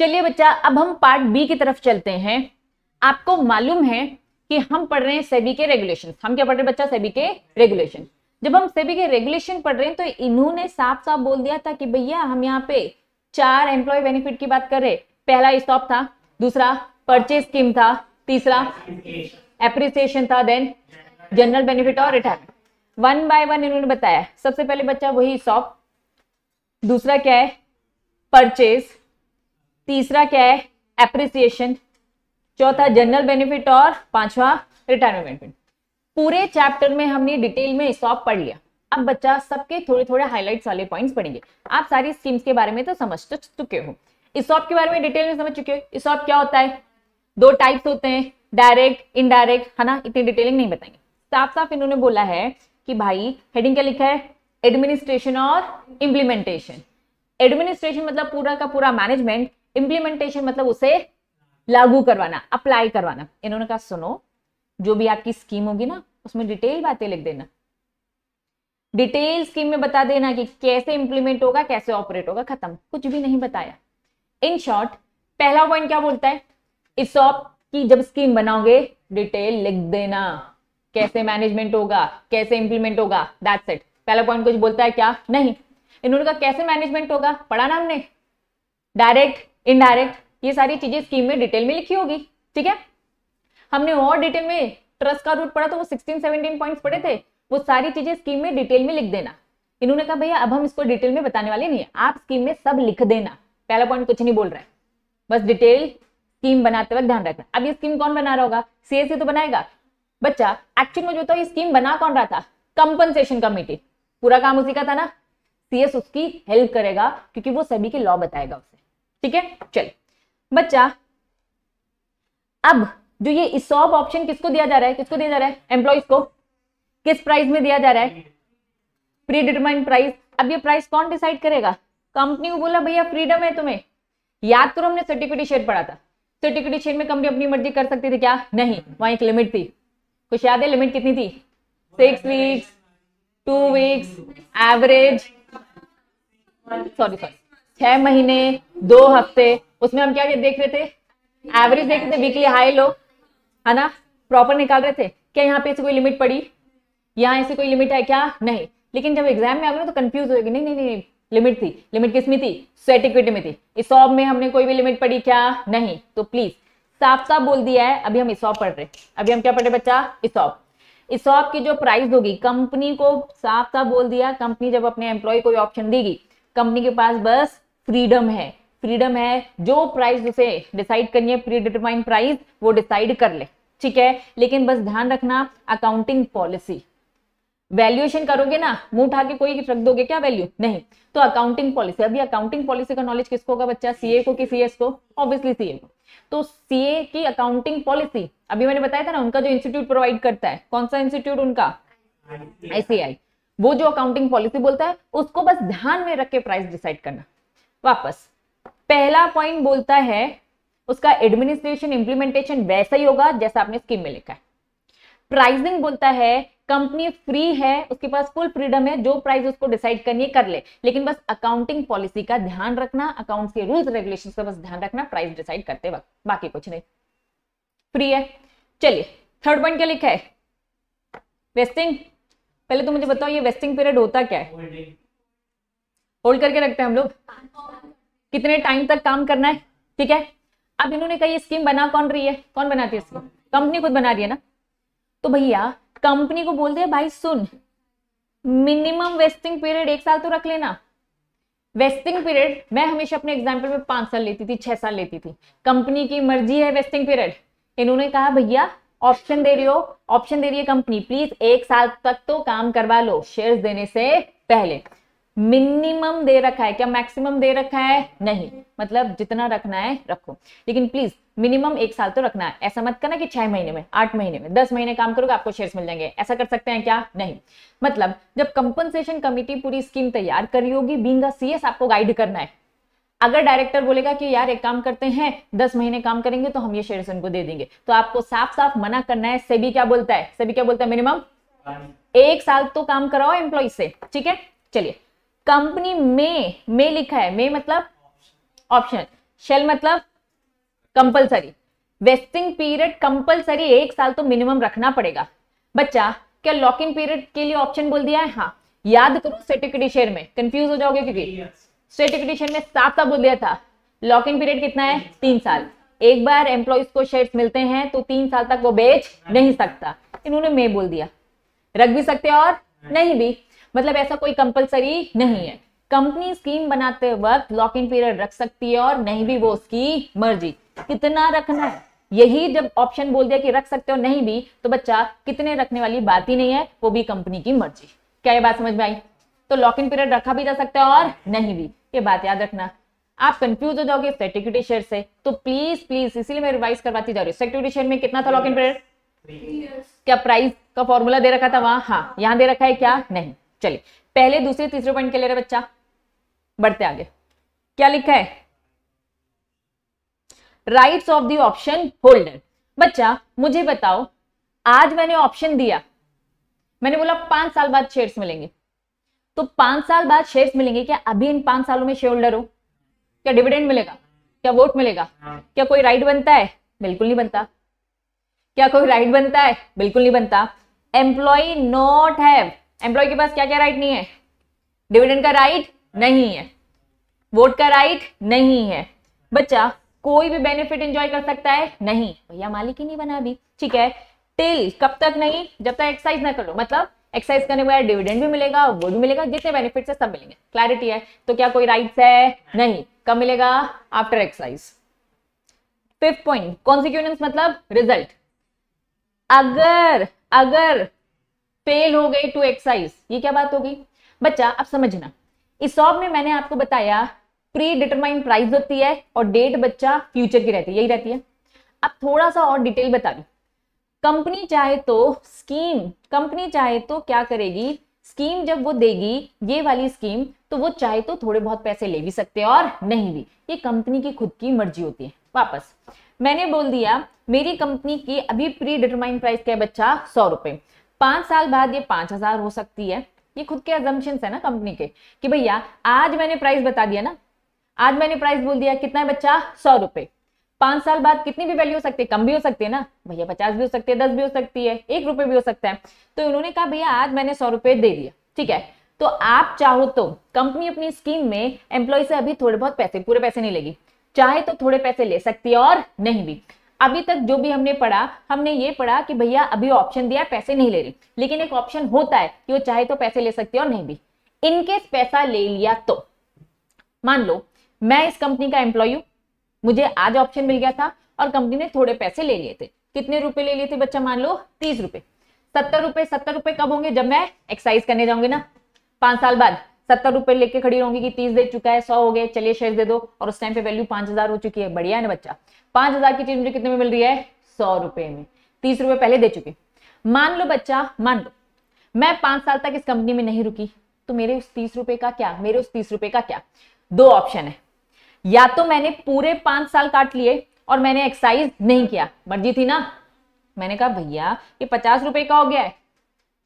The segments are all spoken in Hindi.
चलिए बच्चा अब हम पार्ट बी की तरफ चलते हैं आपको मालूम है कि हम पढ़ रहे हैं सेबी के रेगुलेशन हम क्या पढ़ रहे हैं बच्चा सेबी के रेगुलेशन जब हम सेबी के रेगुलेशन पढ़ रहे हैं तो इन्होंने साफ साफ बोल दिया था कि भैया हम यहाँ पे चार एम्प्लॉय बेनिफिट की बात कर रहे पहला स्टॉप था दूसरा परचेज स्कीम था तीसरा एप्रिसिएशन था देन जनरल बेनिफिट और रिटायर वन बाय वन इन्होंने बताया सबसे पहले बच्चा वही स्टॉप दूसरा क्या है परचेज तीसरा क्या है एप्रिसिएशन चौथा जनरल बेनिफिट और पांचवा रिटायरमेंट बेनिफिट पूरे चैप्टर में हमने डिटेल में स्टॉप पढ़ लिया अब बच्चा सबके थोड़े थोड़े हाईलाइट वाले पॉइंट्स पढ़ेंगे आप सारी स्कीम्स के बारे में तो समझ तो चुके हो इसॉप के बारे में डिटेल में समझ चुके हो इसॉप क्या होता है दो टाइप्स होते हैं डायरेक्ट इनडायरेक्ट है ना इतनी डिटेलिंग नहीं बताएंगे साफ साफ इन्होंने बोला है कि भाई हेडिंग क्या लिखा है एडमिनिस्ट्रेशन और इम्प्लीमेंटेशन एडमिनिस्ट्रेशन मतलब पूरा का पूरा मैनेजमेंट इम्प्लीमेंटेशन मतलब उसे लागू करवाना अप्लाई करवाना इन्होंने कहा सुनो जो भी आपकी स्कीम होगी ना उसमें डिटेल बातें लिख देना डिटेल स्कीम में बता देना कि कैसे इंप्लीमेंट होगा कैसे ऑपरेट होगा खत्म कुछ भी नहीं बताया इन शॉर्ट पहला पॉइंट क्या बोलता है इसॉप की जब स्कीम बनाओगे डिटेल लिख देना कैसे मैनेजमेंट होगा कैसे इंप्लीमेंट होगा दैट्स इट पहला पॉइंट कुछ बोलता है क्या नहीं इन्होंने कहा कैसे मैनेजमेंट होगा पढ़ा ना हमने डायरेक्ट इनडायरेक्ट ये सारी चीजें स्कीम में डिटेल में लिखी होगी ठीक है हमने और डिटेल में ट्रस्ट का रूट पढ़ा तो वो 16 17 पॉइंट्स पढ़े थे वो सारी चीजें स्कीम में डिटेल में लिख देना इन्होंने कहा भैया अब हम इसको डिटेल में बताने वाले नहीं आप स्कीम में सब लिख देना पहला पॉइंट कुछ नहीं बोल रहा है बस डिटेल स्कीम बनाते वक्त ध्यान रखना अब ये स्कीम कौन बना रहा होगा सीएससी e तो बनाएगा बच्चा एक्चुअल में जो तो ये स्कीम बना कौन रहा था कंपनसेशन कमेटी पूरा काम उसी का था ना सीएस e उसकी हेल्प करेगा क्योंकि वो सभी के लॉ बताएगा ठीक है चलिए बच्चा अब जो ये इसॉप ऑप्शन किसको दिया जा रहा है किसको दिया जा रहा है एम्प्लॉइज को किस प्राइस में दिया जा रहा है प्री डिटरमाइंड प्राइस अब ये प्राइस कौन डिसाइड करेगा कंपनी को बोला भैया फ्रीडम है तुम्हें याद करो हमने सर्टिफिकेट शेयर पढ़ा था सर्टिफिकेट शेयर में कंपनी अपनी मर्जी कर सकती थी क्या नहीं वहां एक लिमिट थी कुछ याद है लिमिट कितनी थी six weeks two weeks average sorry sorry छह महीने दो हफ्ते उसमें हम क्या देख रहे थे एवरेज देख रहे थे वीकली हाई लो है ना प्रॉपर निकाल रहे थे क्या यहाँ पे ऐसी कोई लिमिट पड़ी यहाँ ऐसी कोई लिमिट है क्या नहीं लेकिन जब एग्जाम में आ गए तो कंफ्यूज होगी नहीं नहीं नहीं लिमिट थी लिमिट किस में थी स्वेट इक्विटी में थी इसॉब में हमने कोई भी लिमिट पड़ी क्या नहीं तो प्लीज साफ साफ बोल दिया है अभी हम इसॉप पढ़ रहे अभी हम क्या पढ़ रहे बच्चा इसॉब इसॉब की जो प्राइस होगी कंपनी को साफ साफ बोल दिया कंपनी जब अपने एम्प्लॉय कोई ऑप्शन देगी कंपनी के पास बस फ्रीडम है फ्रीडम है जो प्राइस उसे डिसाइड करनी है प्री प्राइस वो डिसाइड कर ले ठीक है लेकिन बस ध्यान रखना अकाउंटिंग पॉलिसी वैल्यूएशन करोगे ना मुंह उठा के कोई रख दोगे क्या वैल्यू नहीं तो अकाउंटिंग पॉलिसी अभी अकाउंटिंग पॉलिसी का नॉलेज किसको होगा बच्चा सीए को कि सीएस को ऑब्वियसली सीए को तो सीए की अकाउंटिंग पॉलिसी अभी मैंने बताया था ना उनका जो इंस्टीट्यूट प्रोवाइड करता है कौन सा इंस्टीट्यूट उनका आईसीआई वो जो अकाउंटिंग पॉलिसी बोलता है उसको बस ध्यान में रख के प्राइस डिसाइड करना वापस पहला पॉइंट बोलता है उसका एडमिनिस्ट्रेशन इंप्लीमेंटेशन वैसा ही होगा जैसा आपने स्कीम में लिखा है प्राइसिंग बोलता है कंपनी फ्री है उसके पास फुल फ्रीडम है जो प्राइस उसको डिसाइड करनी है कर ले लेकिन बस अकाउंटिंग पॉलिसी का ध्यान रखना अकाउंट के रूल्स रेगुलेशन का बस ध्यान रखना प्राइस डिसाइड करते वक्त बाकी कुछ नहीं फ्री है चलिए थर्ड पॉइंट क्या लिखा है वेस्टिंग पहले तो मुझे बताओ ये वेस्टिंग पीरियड होता क्या है होल्ड करके रखते हैं हम लोग कितने टाइम तक काम करना है ठीक है अब इन्होंने कही स्कीम बना कौन रही है कौन बनाती है स्कीम कंपनी खुद बना रही है ना तो भैया कंपनी को बोलते हैं भाई सुन मिनिमम वेस्टिंग पीरियड एक साल तो रख लेना वेस्टिंग पीरियड मैं हमेशा अपने एग्जाम्पल में पांच साल लेती थी छह साल लेती थी कंपनी की मर्जी है वेस्टिंग पीरियड इन्होंने कहा भैया ऑप्शन दे रही हो ऑप्शन दे रही है कंपनी प्लीज एक साल तक तो काम करवा लो शेयर्स देने से पहले मिनिमम दे रखा है क्या मैक्सिमम दे रखा है नहीं मतलब जितना रखना है रखो लेकिन प्लीज मिनिमम एक साल तो रखना है ऐसा मत करना कि छह महीने में आठ महीने में दस महीने काम करोगे आपको शेयर्स मिल जाएंगे ऐसा कर सकते हैं क्या नहीं मतलब जब कंपनसेशन कमिटी पूरी स्कीम तैयार करी होगी बींग एस आपको गाइड करना है अगर डायरेक्टर बोलेगा कि यार एक काम करते हैं दस महीने काम करेंगे तो हम ये शेयर उनको दे देंगे तो आपको साफ साफ मना करना है सेबी क्या बोलता है सेबी क्या बोलता है मिनिमम एक साल तो काम कराओ एम्प्लॉय से ठीक है चलिए कंपनी में में लिखा है में मतलब ऑप्शन शेल मतलब कंपलसरी वेस्टिंग पीरियड कंपलसरी एक साल तो मिनिमम रखना पड़ेगा बच्चा क्या लॉक इन पीरियड के लिए ऑप्शन बोल दिया है हाँ याद करो शेयर में कंफ्यूज हो जाओगे क्योंकि शेयर में साफ साफ बोल दिया था लॉक इन पीरियड कितना है तीन साल एक बार एम्प्लॉयज को शेयर मिलते हैं तो तीन साल तक वो बेच नहीं सकता इन्होंने मे बोल दिया रख भी सकते और नहीं भी मतलब ऐसा कोई कंपलसरी नहीं है कंपनी स्कीम बनाते वक्त लॉक इन पीरियड रख सकती है और नहीं भी वो उसकी मर्जी कितना रखना है यही जब ऑप्शन बोल दिया कि रख सकते हो नहीं भी तो बच्चा कितने रखने वाली बात ही नहीं है वो भी कंपनी की मर्जी क्या ये बात समझ में आई तो लॉक इन पीरियड रखा भी जा सकता है और नहीं भी ये बात याद रखना आप कंफ्यूज हो जाओगे सर्टिक्यूटी शेयर से तो प्लीज प्लीज इसीलिए मैं रिवाइज करवाती जा रही हूँ सर्टिफिकेट शेयर में कितना था लॉक इन पीरियड क्या प्राइस का फॉर्मूला दे रखा था वहां हाँ यहाँ दे रखा है क्या नहीं चलिए पहले दूसरे तीसरे पॉइंट के ले रहे बच्चा बढ़ते आगे क्या लिखा है rights of the option holder बच्चा मुझे बताओ आज मैंने ऑप्शन दिया मैंने बोला पांच साल बाद शेयर्स मिलेंगे तो पांच साल बाद शेयर्स मिलेंगे क्या अभी इन पांच सालों में शेयर होल्डर हो क्या डिविडेंड मिलेगा क्या वोट मिलेगा क्या कोई राइट बनता है बिल्कुल नहीं बनता क्या कोई राइट बनता है बिल्कुल नहीं बनता एम्प्लॉय नॉट हैव एम्प्लॉय के पास क्या क्या राइट नहीं है डिविडेंड का राइट नहीं है वोट का राइट नहीं है बच्चा कोई भी बेनिफिट एंजॉय कर सकता है नहीं भैया मालिक ही नहीं बना अभी ठीक है टिल कब तक नहीं जब तक एक्सरसाइज ना करो मतलब एक्सरसाइज करने के बाद डिविडेंड भी मिलेगा वो भी मिलेगा जितने बेनिफिट है सब मिलेंगे क्लैरिटी है तो क्या कोई राइट है नहीं कब मिलेगा after exercise fifth point consequences मतलब रिजल्ट अगर अगर फेल हो गई टू एक्साइज ये क्या बात होगी बच्चा अब समझना इस सॉब में मैंने आपको बताया प्री डिटरमाइंड प्राइस होती है और डेट बच्चा फ्यूचर की रहती है यही रहती है अब थोड़ा सा और डिटेल बता दूं कंपनी चाहे तो स्कीम कंपनी चाहे तो क्या करेगी स्कीम जब वो देगी ये वाली स्कीम तो वो चाहे तो थोड़े बहुत पैसे ले भी सकते हैं और नहीं भी ये कंपनी की खुद की मर्जी होती है वापस मैंने बोल दिया मेरी कंपनी की अभी प्री डिटरमाइंड प्राइस क्या है बच्चा सौ रुपए पांच साल बाद ये पांच हजार हो सकती है ये खुद के एजम्पन है ना कंपनी के कि भैया आज मैंने प्राइस बता दिया ना आज मैंने प्राइस बोल दिया कितना है बच्चा सौ रुपए पांच साल बाद कितनी भी वैल्यू हो सकती है कम भी हो सकती है ना भैया पचास भी हो सकती है दस भी हो सकती है एक रुपए भी हो सकता है तो इन्होंने कहा भैया आज मैंने सौ रुपए दे दिया ठीक है तो आप चाहो तो कंपनी अपनी स्कीम में एम्प्लॉय से अभी थोड़े बहुत पैसे पूरे पैसे नहीं लेगी चाहे तो थोड़े पैसे ले सकती है और नहीं भी अभी तक जो भी हमने पढ़ा हमने ये पढ़ा कि भैया अभी ऑप्शन दिया पैसे नहीं ले रही लेकिन एक ऑप्शन होता है कि वो चाहे तो पैसे ले सकते हो और नहीं भी इनकेस पैसा ले लिया तो मान लो मैं इस कंपनी का एम्प्लॉय हूं मुझे आज ऑप्शन मिल गया था और कंपनी ने थोड़े पैसे ले लिए थे कितने रुपए ले लिए थे बच्चा मान लो तीस रुपए सत्तर रुपए सत्तर रुपए कब होंगे जब मैं एक्सरसाइज करने जाऊंगी ना पांच साल बाद सत्तर रुपए लेके खड़ी रहूंगी कि तीस दे चुका है सौ हो गए चलिए शेयर दे दो और उस टाइम पे वैल्यू पांच हजार हो चुकी है बढ़िया है ना बच्चा पांच हजार की चीज मुझे कितने में मिल रही है सौ रुपए में तीस रुपए पहले दे चुके मान लो बच्चा मान लो मैं पांच साल तक इस कंपनी में नहीं रुकी तो मेरे उस तीस रुपए का क्या मेरे उस तीस रुपए का क्या दो ऑप्शन है या तो मैंने पूरे पांच साल काट लिए और मैंने एक्सरसाइज नहीं किया मर्जी थी ना मैंने कहा भैया ये पचास रुपए का हो गया है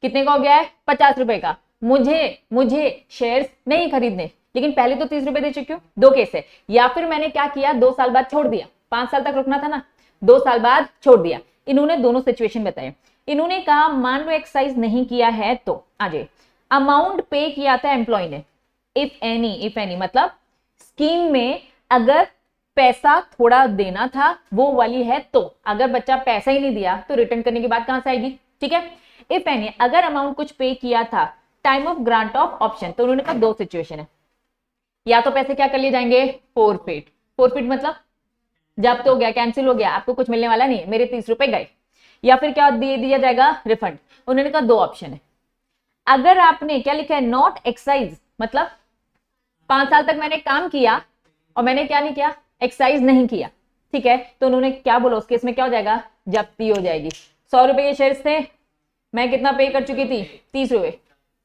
कितने का हो गया है पचास रुपए का मुझे मुझे शेयर्स नहीं खरीदने लेकिन पहले तो तीस रुपए दे चुकी हूँ दो केस है या फिर मैंने क्या किया दो साल बाद छोड़ दिया पांच साल तक रुकना था ना दो साल बाद छोड़ दिया इन्होंने दोनों सिचुएशन बताए इन्होंने कहा मान लो एक्सरसाइज नहीं किया है तो आज अमाउंट पे किया था एम्प्लॉय ने इफ एनी इफ एनी मतलब स्कीम में अगर पैसा थोड़ा देना था वो वाली है तो अगर बच्चा पैसा ही नहीं दिया तो रिटर्न करने की बात कहां से आएगी ठीक है इफ एनी अगर अमाउंट कुछ पे किया था time of grant of option तो उन्होंने कहा दो सिचुएशन है या तो पैसे क्या कर लिए जाएंगे फोर फीट फोर फीट मतलब जब तो हो गया कैंसिल हो गया आपको कुछ मिलने वाला नहीं है मेरे तीस रुपए गए या फिर क्या दे दिया जाएगा रिफंड उन्होंने कहा दो ऑप्शन है अगर आपने क्या लिखा है नॉट एक्साइज मतलब पांच साल तक मैंने काम किया और मैंने क्या नहीं किया एक्साइज नहीं किया ठीक है तो उन्होंने क्या बोला उसके इसमें क्या हो जाएगा जब्ती हो जाएगी सौ रुपए के शेयर थे मैं कितना पे कर चुकी थी तीस रुपए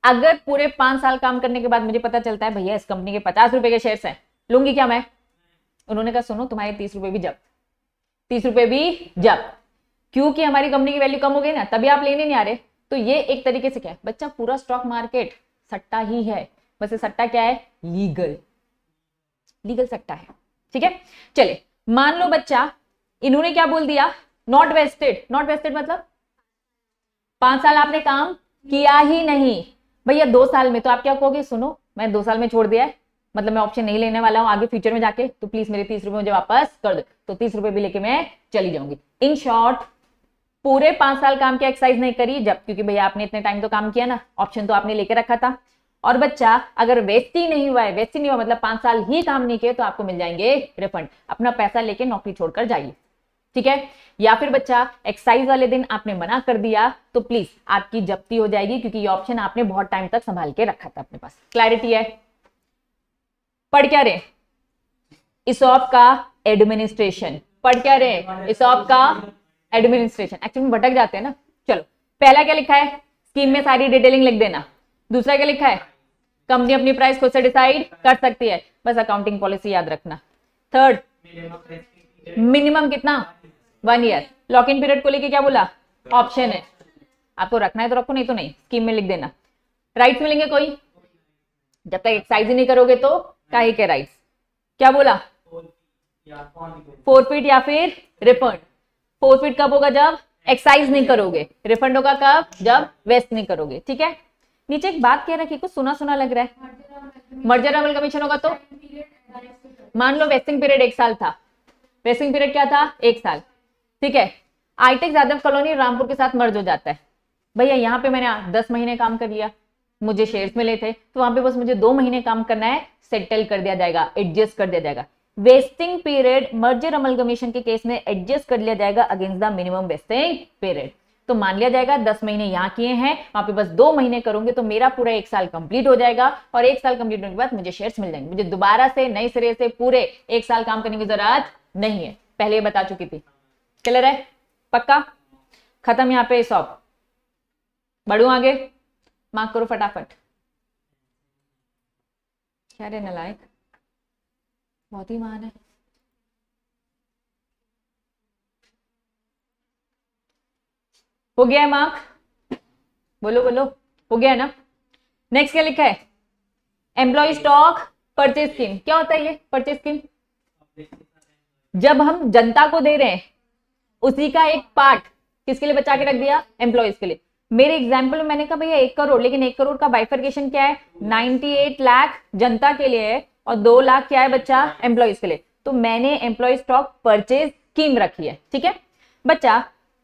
अगर पूरे पांच साल काम करने के बाद मुझे पता चलता है भैया इस कंपनी के पचास रुपए के शेयर्स हैं लूंगी क्या मैं उन्होंने कहा सुनो तुम्हारे तीस रुपए भी जब तीस रुपए भी जब क्योंकि हमारी कंपनी की वैल्यू कम हो गई ना तभी आप लेने नहीं आ रहे तो ये एक तरीके से क्या है बच्चा पूरा स्टॉक मार्केट सट्टा ही है वैसे सट्टा क्या है लीगल लीगल सट्टा है ठीक है चले मान लो बच्चा इन्होंने क्या बोल दिया नॉट वेस्टेड नॉट वेस्टेड मतलब पांच साल आपने काम किया ही नहीं भैया दो साल में तो आप क्या कहोगे सुनो मैं दो साल में छोड़ दिया है मतलब मैं ऑप्शन नहीं लेने वाला हूँ आगे फ्यूचर में जाके तो प्लीज मेरे तीस रुपए मुझे वापस कर दो तो तीस रुपए भी लेके मैं चली जाऊंगी इन शॉर्ट पूरे पांच साल काम की एक्सरसाइज नहीं करी जब क्योंकि भैया आपने इतने टाइम तो काम किया ना ऑप्शन तो आपने लेके रखा था और बच्चा अगर वेस्ट ही नहीं हुआ है वेस्ट ही नहीं हुआ मतलब पांच साल ही काम नहीं किए तो आपको मिल जाएंगे रिफंड अपना पैसा लेके नौकरी छोड़कर जाइए ठीक है या फिर बच्चा एक्सरसाइज वाले दिन आपने मना कर दिया तो प्लीज आपकी जब्ती हो जाएगी क्योंकि ये ऑप्शन आपने बहुत टाइम तक संभाल के रखा था अपने पास क्लैरिटी है पढ़ क्या रहे इसॉप का एडमिनिस्ट्रेशन पढ़ क्या रहे इसॉप का एडमिनिस्ट्रेशन एक्चुअली भटक जाते हैं ना चलो पहला क्या लिखा है स्कीम में सारी डिटेलिंग लिख देना दूसरा क्या लिखा है कंपनी अपनी प्राइस खुद से डिसाइड कर सकती है बस अकाउंटिंग पॉलिसी याद रखना थर्ड मिनिमम कितना one year lock in period को लेके क्या बोला ऑप्शन है आपको रखना है तो रखो नहीं तो नहीं स्कीम में लिख देना राइट्स मिलेंगे कोई जब तक एक्सरसाइज ही नहीं करोगे तो का है राइट्स क्या बोला फोर फीट या फिर रिफंड फोर फीट कब होगा जब एक्सरसाइज नहीं करोगे रिफंड होगा कब जब वेस्ट नहीं करोगे ठीक है नीचे एक बात कह रखी कुछ सुना सुना लग रहा है मर्जर अमल कमीशन होगा तो मान लो वेस्टिंग पीरियड एक साल था वेस्टिंग पीरियड क्या था एक साल ठीक है e आईटेक यादव कॉलोनी रामपुर के साथ मर्ज हो जाता है भैया यहाँ पे मैंने दस महीने काम कर लिया मुझे शेयर्स मिले थे तो वहां पे बस मुझे दो महीने काम करना है सेटल कर दिया जाएगा एडजस्ट कर दिया जाएगा वेस्टिंग पीरियड मर्जर अमलगमेशन के केस में एडजस्ट कर लिया जाएगा against the minimum vesting period तो मान लिया जाएगा दस महीने यहाँ किए हैं वहां पे बस दो महीने करूंगे तो मेरा पूरा एक साल कंप्लीट हो जाएगा और एक साल कंप्लीट होने के बाद मुझे शेयर्स मिल जाएंगे मुझे दोबारा से नए सिरे से पूरे एक साल काम करने की जरूरत नहीं है पहले बता चुकी थी क्लियर है पक्का खत्म यहाँ पे सॉप बढ़ू आगे मार्क करो फटाफट क्या रे नलायक बहुत ही मान है हो गया है मार्क बोलो बोलो हो गया है ना नेक्स्ट क्या लिखा है एम्प्लॉय स्टॉक परचेज स्कीम क्या होता है ये परचेज स्कीम जब हम जनता को दे रहे हैं उसी का एक पार्ट किसके लिए बचा के रख दिया एम्प्लॉयज के लिए मेरे एग्जाम्पल में मैंने कहा भैया एक करोड़ लेकिन एक करोड़ का बाइफर्केशन क्या है 98 लाख जनता के लिए है और दो लाख क्या है बच्चा एम्प्लॉयज के लिए तो मैंने एम्प्लॉय स्टॉक परचेज स्कीम रखी है ठीक है बच्चा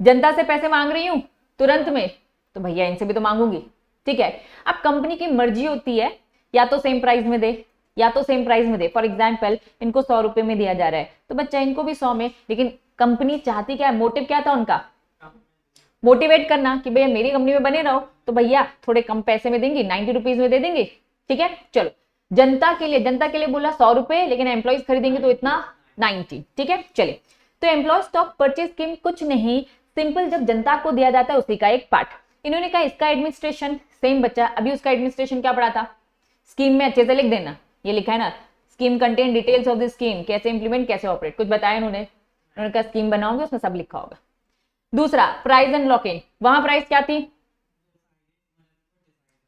जनता से पैसे मांग रही हूं तुरंत में तो भैया इनसे भी तो मांगूंगी ठीक है अब कंपनी की मर्जी होती है या तो सेम प्राइस में दे या तो सेम प्राइस में दे फॉर एग्जाम्पल इनको सौ रुपए में दिया जा रहा है तो बच्चा इनको भी सौ में लेकिन कंपनी चाहती क्या है मोटिव क्या था उनका मोटिवेट करना कि भैया मेरी कंपनी में बने रहो तो भैया थोड़े कम पैसे में देंगी नाइनटी रुपीज में दे देंगे ठीक है चलो जनता के लिए जनता के लिए बोला सौ रुपए लेकिन एम्प्लॉयज खरीदेंगे तो इतना नाइनटी ठीक है चलिए तो एम्प्लॉय स्टॉक परचेज स्कीम कुछ नहीं सिंपल जब जनता को दिया जाता है उसी का एक पार्ट इन्होंने कहा इसका एडमिनिस्ट्रेशन सेम बच्चा अभी उसका एडमिनिस्ट्रेशन क्या पढ़ा था स्कीम में अच्छे से लिख देना ये लिखा है ना scheme contain details of the scheme कैसे इंप्लीमेंट कैसे ऑपरेट कुछ बताया उन्होंने उन्होंने कहा स्कीम बनाओगे उसमें सब लिखा होगा दूसरा प्राइस एंड लॉक इन वहां प्राइस क्या थी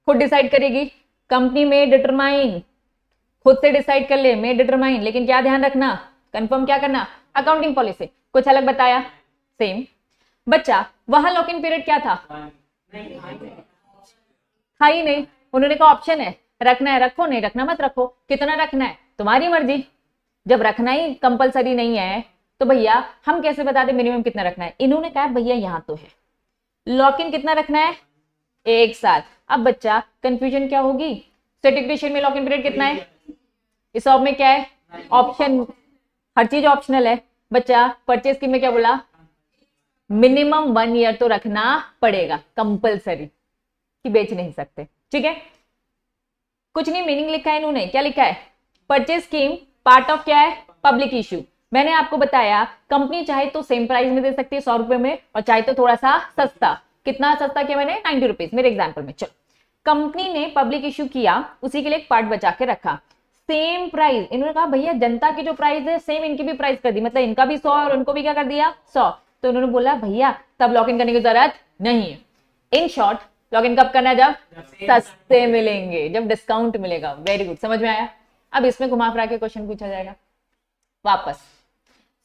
खुद डिसाइड करेगी कंपनी में डिटरमाइन खुद से डिसाइड कर ले मे डिटरमाइन लेकिन क्या ध्यान रखना कंफर्म क्या करना अकाउंटिंग पॉलिसी कुछ अलग बताया सेम बच्चा वहां लॉक इन पीरियड क्या था था ही नहीं उन्होंने कहा ऑप्शन है रखना है रखो नहीं रखना मत रखो कितना रखना है तुम्हारी मर्जी जब रखना ही कंपलसरी नहीं है तो भैया हम कैसे बता दे मिनिमम कितना रखना है इन्होंने कहा भैया यहाँ तो है लॉक इन कितना रखना है एक साल अब बच्चा कंफ्यूजन क्या होगी सर्टिफिकेशन में लॉक इन पीरियड कितना है इस सब में क्या है ऑप्शन हर चीज ऑप्शनल है बच्चा परचेज स्कीम में क्या बोला मिनिमम वन ईयर तो रखना पड़ेगा कंपलसरी कि बेच नहीं सकते ठीक है कुछ नहीं मीनिंग लिखा है इन्होंने क्या लिखा है परचेज स्कीम पार्ट ऑफ क्या है पब्लिक इश्यू मैंने आपको बताया कंपनी चाहे तो सेम प्राइस में दे सकती है सौ रुपए में और चाहे तो थोड़ा सा सस्ता कितना सस्ता किया मैंने नाइनटी रुपीज मेरे एग्जाम्पल में चलो कंपनी ने पब्लिक इश्यू किया उसी के लिए एक पार्ट बचा के रखा सेम प्राइस इन्होंने कहा भैया जनता की जो प्राइस है सेम इनकी भी प्राइस कर दी मतलब इनका भी सौ और उनको भी क्या कर दिया सौ तो इन्होंने बोला भैया तब लॉग इन करने की जरूरत नहीं है इन शॉर्ट लॉग इन कब करना है जब सस्ते मिलेंगे जब डिस्काउंट मिलेगा वेरी गुड समझ में आया अब इसमें घुमा फिरा के क्वेश्चन पूछा जाएगा वापस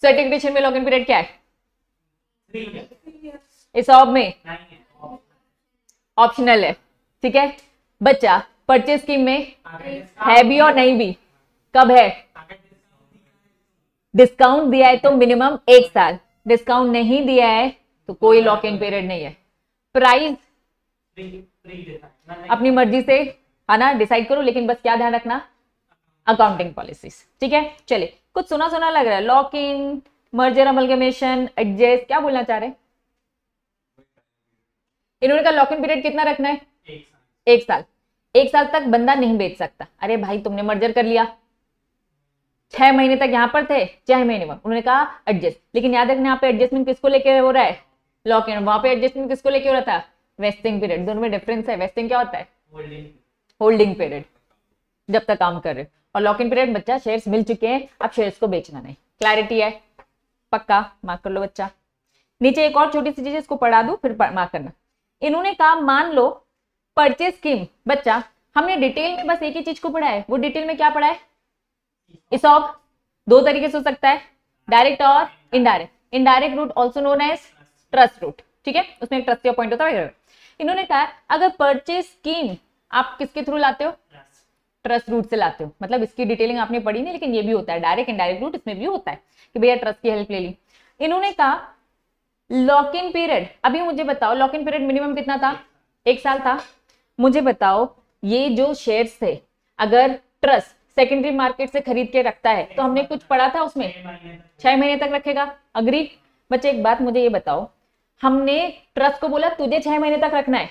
सर्टिफिकेशन में लॉग इन पीरियड क्या है इस ऑब में ऑप्शनल है ठीक है बच्चा परचेज स्कीम में है भी और नहीं भी कब है डिस्काउंट दिया है तो मिनिमम एक साल डिस्काउंट नहीं दिया है तो कोई लॉक इन पीरियड नहीं है प्राइस अपनी मर्जी से है ना डिसाइड करो लेकिन बस क्या ध्यान रखना अकाउंटिंग पॉलिसीज ठीक है चलिए कुछ सुना सुना लग रहा है lock in merger amalgamation adjust क्या बोलना चाह रहे हैं इन्होंने कहा लॉक इन पीरियड कितना रखना है एक साल एक साल तक बंदा नहीं बेच सकता अरे भाई तुमने मर्जर कर लिया छह महीने तक यहां पर थे छह महीने में उन्होंने कहा एडजस्ट लेकिन याद रखना यहाँ पे एडजस्टमेंट किसको लेके हो रहा है लॉक इन वहां पे एडजस्टमेंट किसको लेके हो रहा था वेस्टिंग पीरियड दोनों में डिफरेंस है वेस्टिंग क्या होता है होल्डिंग होल्डिंग पीरियड जब तक काम कर रहे हो और लॉक इन पीरियड बच्चा शेयर्स मिल चुके हैं अब शेयर्स को बेचना नहीं क्लैरिटी है पक्का मार्क कर लो बच्चा नीचे एक और छोटी सी चीज इसको पढ़ा दू फिर मार्क करना इन्होंने कहा मान लो परचेज स्कीम बच्चा हमने डिटेल में बस एक ही चीज को पढ़ा है वो डिटेल में क्या पढ़ा है इसॉप दो तरीके से हो सकता है डायरेक्ट और indirect indirect route also known as trust route ठीक है उसमें एक ट्रस्टी पॉइंट होता है इन्होंने कहा अगर परचेज स्कीम आप किसके थ्रू लाते हो ट्रस्ट रूट से लाते हो मतलब इसकी डिटेलिंग आपने पढ़ी नहीं लेकिन ये भी होता है डायरेक्ट इनडायरेक्ट रूट इसमें भी होता है कि भैया ट्रस्ट की हेल्प ले ली इन्होंने कहा लॉक इन पीरियड अभी मुझे बताओ लॉक इन पीरियड मिनिमम कितना था एक साल था मुझे बताओ ये जो शेयर्स थे अगर ट्रस्ट सेकेंडरी मार्केट से खरीद के रखता है तो हमने कुछ पढ़ा था उसमें छह महीने तक रखेगा अग्री बच्चे एक बात मुझे ये बताओ हमने ट्रस्ट को बोला तुझे छह महीने तक रखना है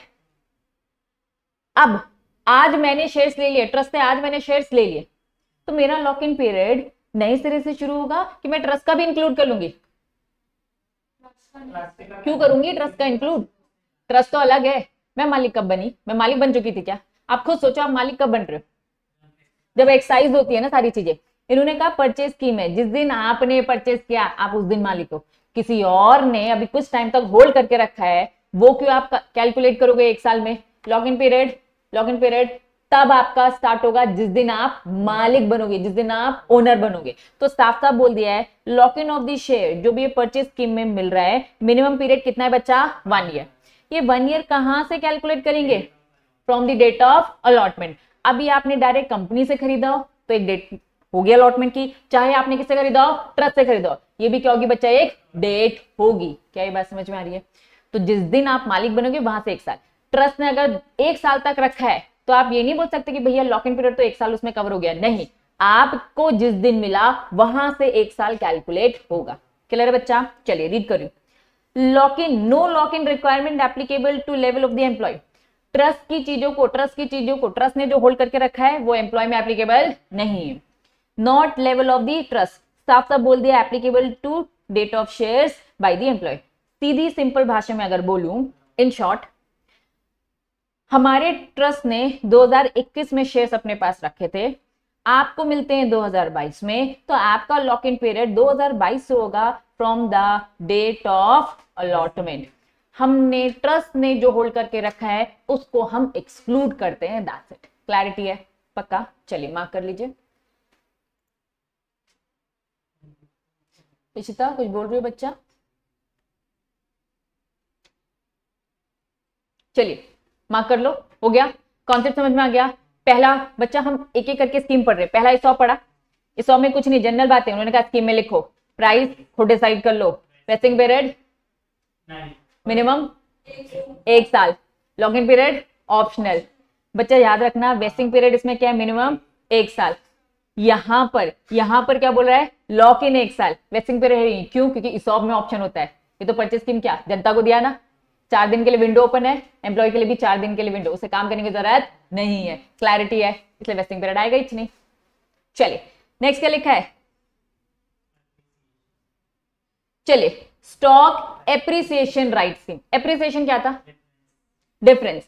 अब आज मैंने शेयर्स ले लिए ट्रस्ट ने आज मैंने शेयर्स ले लिए तो मेरा लॉक इन पीरियड नए सिरे से शुरू होगा कि मैं ट्रस्ट का भी इंक्लूड कर लूंगी क्यों करूंगी ट्रस्ट का इंक्लूड ट्रस्ट तो अलग है मैं मालिक कब बनी मैं मालिक बन चुकी थी क्या आप खुद सोचो आप मालिक कब बन रहे हो जब एक्साइज होती है ना सारी चीजें इन्होंने कहा परचेज स्कीम है जिस दिन आपने परचेज किया आप उस दिन मालिक हो किसी और ने अभी कुछ टाइम तक होल्ड करके रखा है वो क्यों आप कैलकुलेट करोगे एक साल में log in period lock in period तब आपका स्टार्ट होगा जिस दिन आप मालिक बनोगे जिस दिन आप ओनर बनोगे तो साफ साफ बोल दिया है lock in of the share जो भी परचेज स्कीम में मिल रहा है मिनिमम पीरियड कितना है बच्चा वन ईयर ये वन ईयर कहां से कैलकुलेट करेंगे from the date of allotment अभी आपने डायरेक्ट कंपनी से खरीदा हो तो एक डेट हो गया अलॉटमेंट की चाहे आपने किससे खरीदा हो ट्रस्ट से खरीदा हो ये भी क्या होगी बच्चा एक डेट होगी क्या ये बात समझ में आ रही है तो जिस दिन आप मालिक बनोगे वहां से एक साल ट्रस्ट ने अगर एक साल तक रखा है तो आप ये नहीं बोल सकते कि भैया लॉक इन पीरियड तो एक साल उसमें कवर हो गया नहीं आपको जिस दिन मिला वहां से एक साल कैलकुलेट होगा क्लियर है बच्चा चलिए रीड करू lock in no lock in requirement applicable to level of the employee trust की चीजों को ट्रस्ट की चीजों को ट्रस्ट ने जो होल्ड करके रखा है वो एम्प्लॉय में एप्लीकेबल नहीं है not level of the trust साफ साफ बोल दिया applicable to date of share by the employee सीधी सिंपल भाषा में अगर बोलूं इन शॉर्ट हमारे ट्रस्ट ने 2021 में शेयर्स अपने पास रखे थे आपको मिलते हैं 2022 में तो आपका लॉक इन पीरियड 2022 से होगा from the date of allotment हमने ट्रस्ट ने जो होल्ड करके रखा है उसको हम एक्सक्लूड करते हैं दैट्स इट क्लैरिटी है पक्का चलिए मार्क कर लीजिए इशिता कुछ बोल रही हो बच्चा चलिए मार्क कर लो हो गया कॉन्सेप्ट समझ में आ गया पहला बच्चा हम एक एक करके स्कीम पढ़ रहे पहला इस पढ़ा इस में कुछ नहीं जनरल बातें उन्होंने कहा स्कीम में लिखो प्राइस खुद डिसाइड कर लो प्रेसिंग पीरियड मिनिमम एक साल लॉग इन पीरियड ऑप्शनल बच्चा याद रखना वेस्टिंग पीरियड इसमें क्या है मिनिमम एक साल यहां पर यहां पर क्या बोल रहा है लॉक इन एक साल वेस्टिंग पीरियड क्यों क्योंकि इस में ऑप्शन होता है ये तो परचेज स्कीम क्या जनता को दिया ना चार दिन के लिए विंडो ओपन है एम्प्लॉय के लिए भी चार दिन के लिए विंडो उसे काम करने की जरूरत नहीं है क्लैरिटी है इसलिए वेस्टिंग पीरियड आएगा इच नहीं चलिए नेक्स्ट क्या लिखा है चलिए stock appreciation right scheme appreciation क्या था डिफरेंस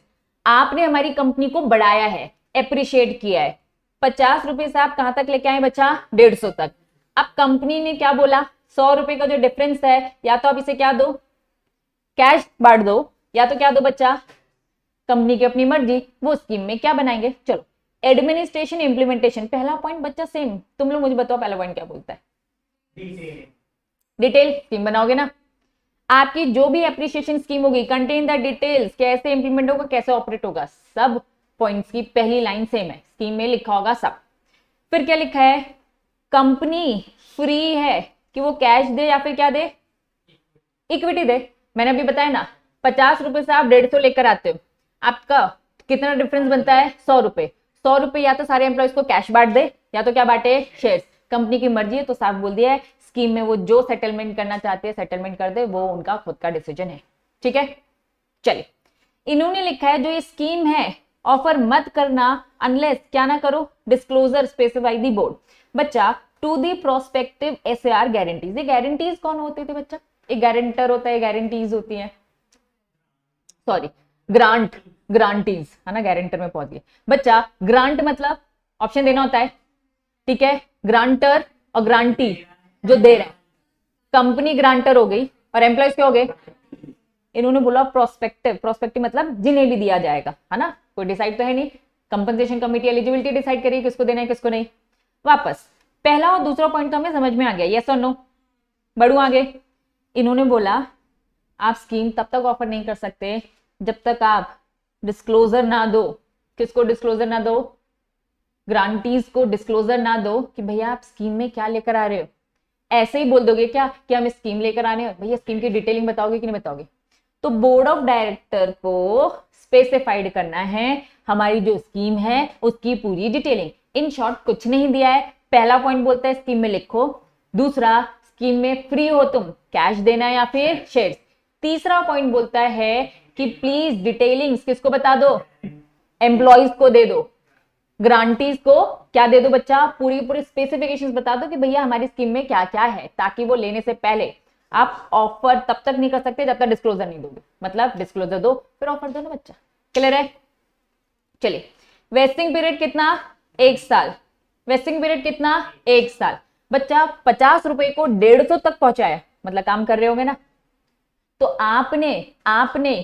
आपने हमारी कंपनी को बढ़ाया है एप्रिशिएट किया है पचास रुपए से आप कहां तक लेके आए बच्चा डेढ़ सौ तक अब कंपनी ने क्या बोला सौ रुपए का जो डिफरेंस है या तो आप इसे क्या दो कैश बांट दो या तो क्या दो बच्चा कंपनी की अपनी मर्जी वो स्कीम में क्या बनाएंगे चलो एडमिनिस्ट्रेशन इंप्लीमेंटेशन पहला पॉइंट बच्चा सेम तुम लोग मुझे बताओ पहला पॉइंट क्या बोलता है डिटेल स्कीम बनाओगे ना आपकी जो भी एप्रिसिएशन स्कीम होगी कंटेन द डिटेल्स कैसे इंप्लीमेंट होगा कैसे ऑपरेट होगा सब पॉइंट्स की पहली लाइन सेम है स्कीम में लिखा होगा सब फिर क्या लिखा है कंपनी फ्री है कि वो कैश दे या फिर क्या दे इक्विटी दे मैंने अभी बताया ना पचास रुपए से आप डेढ़ सौ लेकर आते हो आपका कितना डिफरेंस बनता है सौ रुपए सौ रुपए या तो सारे एम्प्लॉयज को कैश बांट दे या तो क्या बांटे शेयर कंपनी की मर्जी है तो साफ बोल दिया है स्कीम में वो जो सेटलमेंट करना चाहते हैं सेटलमेंट कर दे वो उनका खुद का डिसीजन है ठीक है चलिए इन्होंने लिखा है जो ये स्कीम है ऑफर मत करना अनलेस क्या ना करो डिस्क्लोजर स्पेसिफाई दी बोर्ड बच्चा to the prospective as guarantees ये गारंटीज कौन होते थे बच्चा एक गारंटर होता है गारंटीज होती है सॉरी ग्रांट ग्रांटीज है ना गारंटर में पहुंच गए बच्चा ग्रांट मतलब ऑप्शन देना होता है ठीक है ग्रांटर और ग्रांटी जो दे रहा है कंपनी ग्रांटर हो गई और एम्प्लॉयज क्या हो गए इन्होंने बोला प्रोस्पेक्टिव प्रोस्पेक्टिव मतलब जिन्हें भी दिया जाएगा है ना कोई डिसाइड तो है नहीं कंपनसेशन कमिटी एलिजिबिलिटी डिसाइड करिए किसको देना है किसको नहीं वापस पहला और दूसरा पॉइंट तो हमें समझ में आ गया यस और नो बढ़ू आगे इन्होंने बोला आप स्कीम तब तक ऑफर नहीं कर सकते जब तक आप डिस्क्लोजर ना दो किसको डिस्क्लोजर ना दो ग्रांटीज को डिस्क्लोजर ना दो कि भैया आप स्कीम में क्या लेकर आ रहे हो ऐसे ही बोल दोगे क्या कि हम स्कीम लेकर आने भैया स्कीम की डिटेलिंग बताओगे कि नहीं बताओगे तो बोर्ड ऑफ डायरेक्टर को स्पेसिफाइड करना है हमारी जो स्कीम है उसकी पूरी डिटेलिंग इन शॉर्ट कुछ नहीं दिया है पहला पॉइंट बोलता है स्कीम में लिखो दूसरा स्कीम में फ्री हो तुम कैश देना या फिर शेयर तीसरा पॉइंट बोलता है कि प्लीज डिटेलिंग्स किसको बता दो एम्प्लॉयज को दे दो ग्रांटीज को क्या दे दो बच्चा पूरी पूरी स्पेसिफिकेशंस बता दो कि भैया हमारी स्कीम में क्या क्या है ताकि वो लेने से पहले आप ऑफर तब तक नहीं कर सकते जब तक डिस्क्लोजर नहीं दोगे मतलब डिस्क्लोजर दो फिर ऑफर दो ना बच्चा क्लियर है चलिए वेस्टिंग पीरियड कितना एक साल वेस्टिंग पीरियड कितना एक साल बच्चा पचास रुपए को डेढ़ सौ तक पहुंचाया मतलब काम कर रहे होंगे ना तो आपने आपने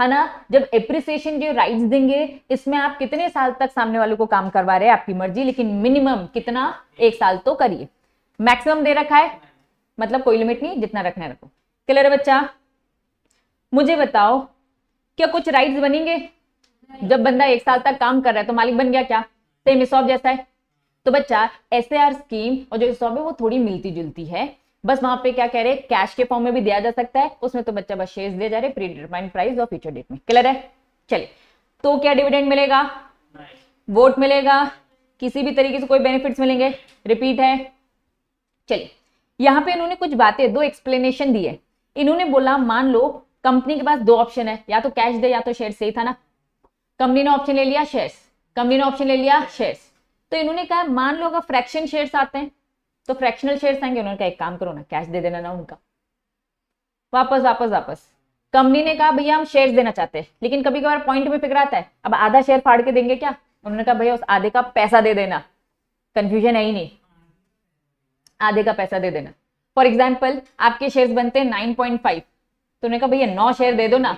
है ना जब एप्रिसिएशन जो राइट्स देंगे इसमें आप कितने साल तक सामने वालों को काम करवा रहे हैं आपकी मर्जी लेकिन मिनिमम कितना एक साल तो करिए मैक्सिमम दे रखा है मतलब कोई लिमिट नहीं जितना रखना है रखो क्लियर है बच्चा मुझे बताओ क्या कुछ राइट्स बनेंगे जब बंदा एक साल तक काम कर रहा है तो मालिक बन गया क्या सेम हिसाब जैसा है तो बच्चा एस स्कीम और जो स्टॉप है वो थोड़ी मिलती जुलती है बस वहां पे क्या कह रहे हैं कैश के फॉर्म में भी दिया जा सकता है उसमें तो बच्चा बस शेयर दिया जा रहे प्री डिटरमाइंड प्राइस और फ्यूचर डेट में क्लियर है चलिए तो क्या डिविडेंड मिलेगा वोट मिलेगा किसी भी तरीके से कोई बेनिफिट्स मिलेंगे रिपीट है चलिए यहाँ पे इन्होंने कुछ बातें दो एक्सप्लेनेशन दी है इन्होंने बोला मान लो कंपनी के पास दो ऑप्शन है या तो कैश दे या तो शेयर सही था ना कंपनी ने ऑप्शन ले लिया शेयर्स कंपनी ने ऑप्शन ले लिया शेयर्स तो इन्होंने कहा मान लो अगर फ्रैक्शन शेयर्स आते हैं तो फ्रैक्शनल शेयर्स आएंगे उन्होंने कहा एक काम करो ना कैश दे देना ना उनका वापस वापस वापस कंपनी ने कहा भैया हम शेयर्स देना चाहते हैं लेकिन कभी कभार पॉइंट में फिक्राता है अब आधा शेयर फाड़ के देंगे क्या उन्होंने कहा भैया उस आधे का पैसा दे देना कंफ्यूजन है ही नहीं आधे का पैसा दे देना फॉर एग्जाम्पल आपके शेयर बनते हैं नाइन पॉइंट फाइव तो उन्होंने कहा भैया नौ शेयर दे दो ना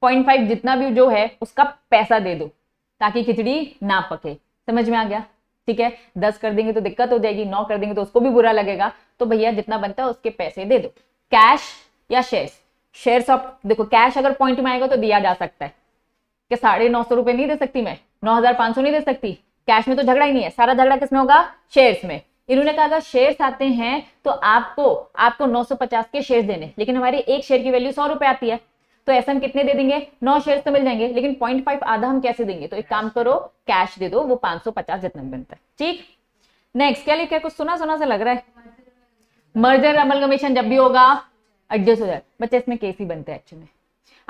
पॉइंट फाइव जितना भी जो है उसका पैसा दे दो ताकि खिचड़ी ना पके समझ में आ गया ठीक है दस कर देंगे तो दिक्कत हो जाएगी नौ कर देंगे तो उसको भी बुरा लगेगा तो भैया जितना बनता है उसके पैसे दे दो कैश या शेयर शेयर ऑफ देखो कैश अगर पॉइंट में आएगा तो दिया जा सकता है कि साढ़े नौ सौ रुपए नहीं दे सकती मैं नौ हजार पांच सौ नहीं दे सकती कैश में तो झगड़ा ही नहीं है सारा झगड़ा किसमें होगा शेयर्स में इन्होंने कहा अगर शेयर्स आते हैं तो आपको आपको 950 के शेयर्स देने लेकिन हमारे एक शेयर की वैल्यू सौ रुपए आती है तो ऐसे हम कितने दे देंगे नौ शेयर तो मिल जाएंगे लेकिन पॉइंट फाइव आधा हम कैसे देंगे तो एक काम करो कैश दे दो वो पांच सौ पचास जितना बनता है ठीक नेक्स्ट क्या लिखा कुछ सुना सुना सा लग रहा है मर्जर अमल कमीशन जब भी होगा एडजस्ट हो जाए बच्चे इसमें केस ही बनते हैं एक्चुअली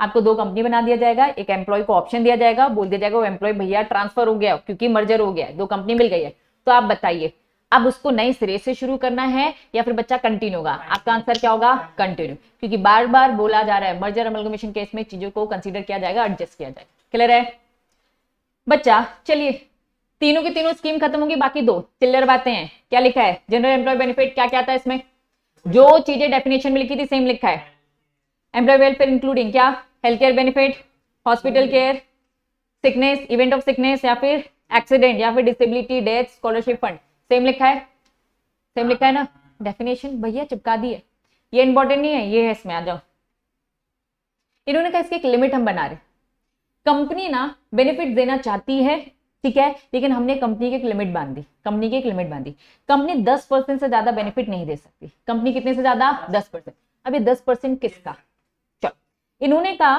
आपको दो कंपनी बना दिया जाएगा एक एम्प्लॉय को ऑप्शन दिया जाएगा बोल दिया जाएगा वो एम्प्लॉय भैया ट्रांसफर हो गया क्योंकि मर्जर हो गया दो कंपनी मिल गई है तो आप बताइए अब उसको नए सिरे से शुरू करना है या फिर बच्चा कंटिन्यू होगा आपका आंसर क्या होगा कंटिन्यू क्योंकि बार बार बोला जा रहा है मर्जर अमलगमेशन केस में चीजों को कंसिडर किया जाएगा एडजस्ट किया जाएगा क्लियर है बच्चा चलिए तीनों की तीनों स्कीम खत्म होगी बाकी दो चिल्लर बातें हैं क्या लिखा है जनरल एम्प्लॉय बेनिफिट क्या क्या आता है इसमें जो चीजें डेफिनेशन में लिखी थी सेम लिखा है एम्प्लॉय वेलफेयर इंक्लूडिंग क्या health care benefit hospital care sickness event of sickness या फिर एक्सीडेंट या फिर disability death scholarship fund same लिखा है सेम लिखा है ना डेफिनेशन भैया चिपका दी है ये इंपॉर्टेंट नहीं है ये है इसमें आ जाओ इन्होंने कहा इसकी एक लिमिट हम बना रहे कंपनी ना बेनिफिट देना चाहती है ठीक है लेकिन हमने कंपनी की एक लिमिट बांध दी कंपनी की एक लिमिट बांध दी कंपनी दस परसेंट से ज्यादा बेनिफिट नहीं दे सकती कंपनी कितने से ज्यादा दस परसेंट अब ये दस परसेंट किसका चलो इन्होंने कहा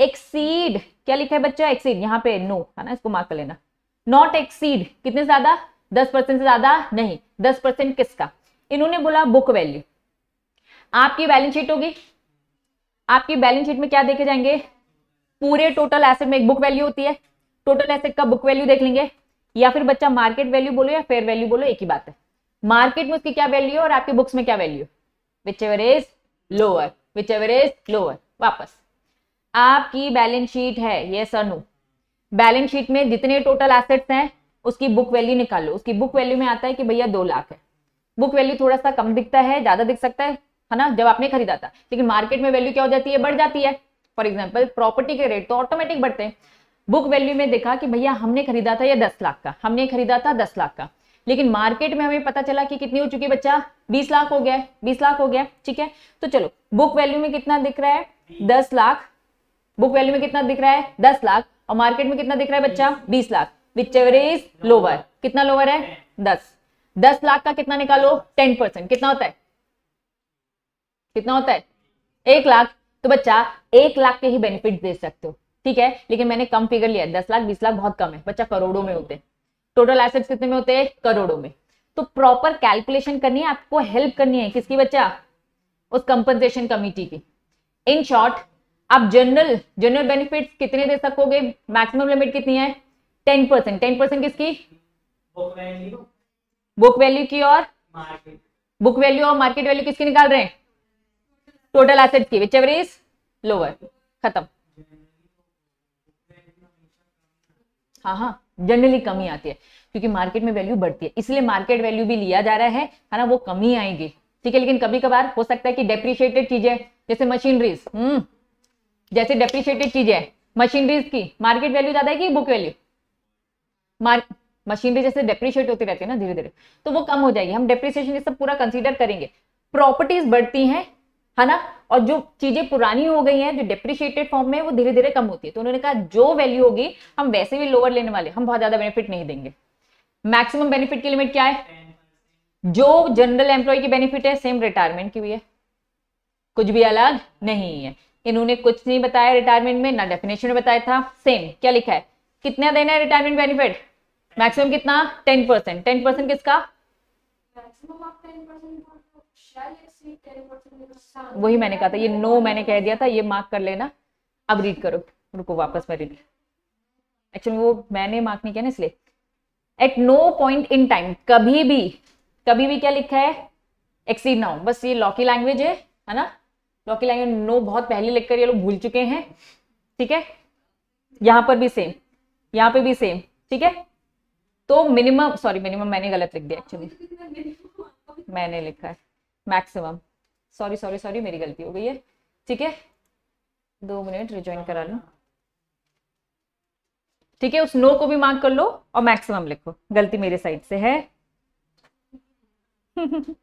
एक्सीड क्या लिखा है बच्चा एक्सीड यहाँ पे नो है ना इसको मार्क कर लेना नॉट एक्सीड कितने ज्यादा दस परसेंट से ज्यादा नहीं दस परसेंट किसका इन्होंने बोला बुक वैल्यू आपकी बैलेंस शीट होगी आपकी बैलेंस शीट में क्या देखे जाएंगे पूरे टोटल एसेट में एक बुक वैल्यू होती है टोटल एसेट का बुक वैल्यू देख लेंगे या फिर बच्चा मार्केट वैल्यू बोलो या फेयर वैल्यू बोलो एक ही बात है मार्केट में उसकी क्या वैल्यू है और आपके बुक्स में क्या value whichever is lower whichever is lower वापस आपकी बैलेंस शीट है ये सर नो बैलेंस शीट में जितने टोटल एसेट्स हैं उसकी बुक वैल्यू निकालो उसकी बुक वैल्यू में आता है कि भैया दो लाख है बुक वैल्यू थोड़ा सा कम दिखता है ज्यादा दिख सकता है है ना जब आपने खरीदा था लेकिन मार्केट में वैल्यू क्या हो जाती है बढ़ जाती है फॉर एग्जाम्पल प्रॉपर्टी के रेट तो ऑटोमेटिक बढ़ते हैं बुक वैल्यू में देखा कि भैया हमने खरीदा था यह दस लाख का हमने खरीदा था दस लाख का लेकिन मार्केट में हमें पता चला कि कितनी हो चुकी बच्चा बीस लाख हो गया बीस लाख हो गया ठीक है तो चलो बुक वैल्यू में कितना दिख रहा है दस लाख बुक वैल्यू में कितना दिख रहा है दस लाख और मार्केट में कितना दिख रहा है बच्चा बीस lakh whichever is lower कितना लोअर है दस दस लाख का कितना निकालो टेन परसेंट कितना होता है कितना होता है एक लाख तो बच्चा एक लाख के ही बेनिफिट दे सकते हो ठीक है लेकिन मैंने कम फिगर लिया दस लाख बीस लाख बहुत कम है बच्चा करोड़ों में होते टोटल एसेट्स कितने में होते हैं करोड़ों में तो प्रॉपर कैलकुलेशन करनी है आपको हेल्प करनी है किसकी बच्चा उस कंपनसेशन कमिटी की इन शॉर्ट आप जनरल जनरल बेनिफिट्स कितने दे सकोगे मैक्सिमम लिमिट कितनी है टेन परसेंट टेन परसेंट किसकी बुक वैल्यू की और बुक वैल्यू और मार्केट वैल्यू किसकी निकाल रहे हैं टोटल एसेट की विच एवर इज लोअर खत्म हाँ हाँ जनरली कमी आती है क्योंकि मार्केट में वैल्यू बढ़ती है इसलिए मार्केट वैल्यू भी लिया जा रहा है है ना वो कमी आएगी ठीक है लेकिन कभी कभार हो सकता है कि डेप्रिशिएटेड चीजें जैसे मशीनरीज हम्म जैसे डेप्रिशिएटेड चीजें मशीनरीज की मार्केट वैल्यू ज्यादा है कि बुक वैल्यू मशीनरी जैसे डेप्रिशिएट होती रहती है ना धीरे धीरे तो वो कम हो जाएगी हम डेप्रिसिएशन ये सब पूरा कंसिडर करेंगे प्रॉपर्टीज बढ़ती हैं है ना और जो चीजें पुरानी हो गई हैं जो डेप्रिशिएटेड फॉर्म में वो धीरे धीरे कम होती है तो उन्होंने कहा जो वैल्यू होगी हम वैसे भी लोअर लेने वाले हम बहुत ज्यादा बेनिफिट नहीं देंगे मैक्सिमम बेनिफिट की लिमिट क्या है जो जनरल एम्प्लॉय की बेनिफिट है सेम रिटायरमेंट की भी है कुछ भी अलग नहीं है इन्होंने कुछ नहीं बताया रिटायरमेंट में ना डेफिनेशन में बताया था सेम क्या लिखा है कितना देना है रिटायरमेंट बेनिफिट मैक्सिमम कितना टेन परसेंट टेन परसेंट किसका तो वही मैंने कहा था ये नो मैंने कह दिया था ये मार्क कर लेना अब रीड करो रुको वापस में रीड एक्चुअली वो मैंने मार्क नहीं किया ना इसलिए at no point in time कभी भी कभी भी क्या लिखा है एक्सीड नाउ बस ये लॉकी लैंग्वेज है है ना लॉकी लैंग्वेज नो बहुत पहले लिखकर ये लोग भूल चुके हैं ठीक है यहां पर भी सेम यहां पर भी सेम ठीक है तो मिनिमम सॉरी मिनिमम मैंने गलत लिख दिया एक्चुअली मैंने लिखा है मैक्सिमम सॉरी सॉरी सॉरी मेरी गलती हो गई है ठीक है दो मिनट रिज्वाइन करा लो ठीक है उस नो को भी मार्क कर लो और मैक्सिमम लिखो गलती मेरे साइड से है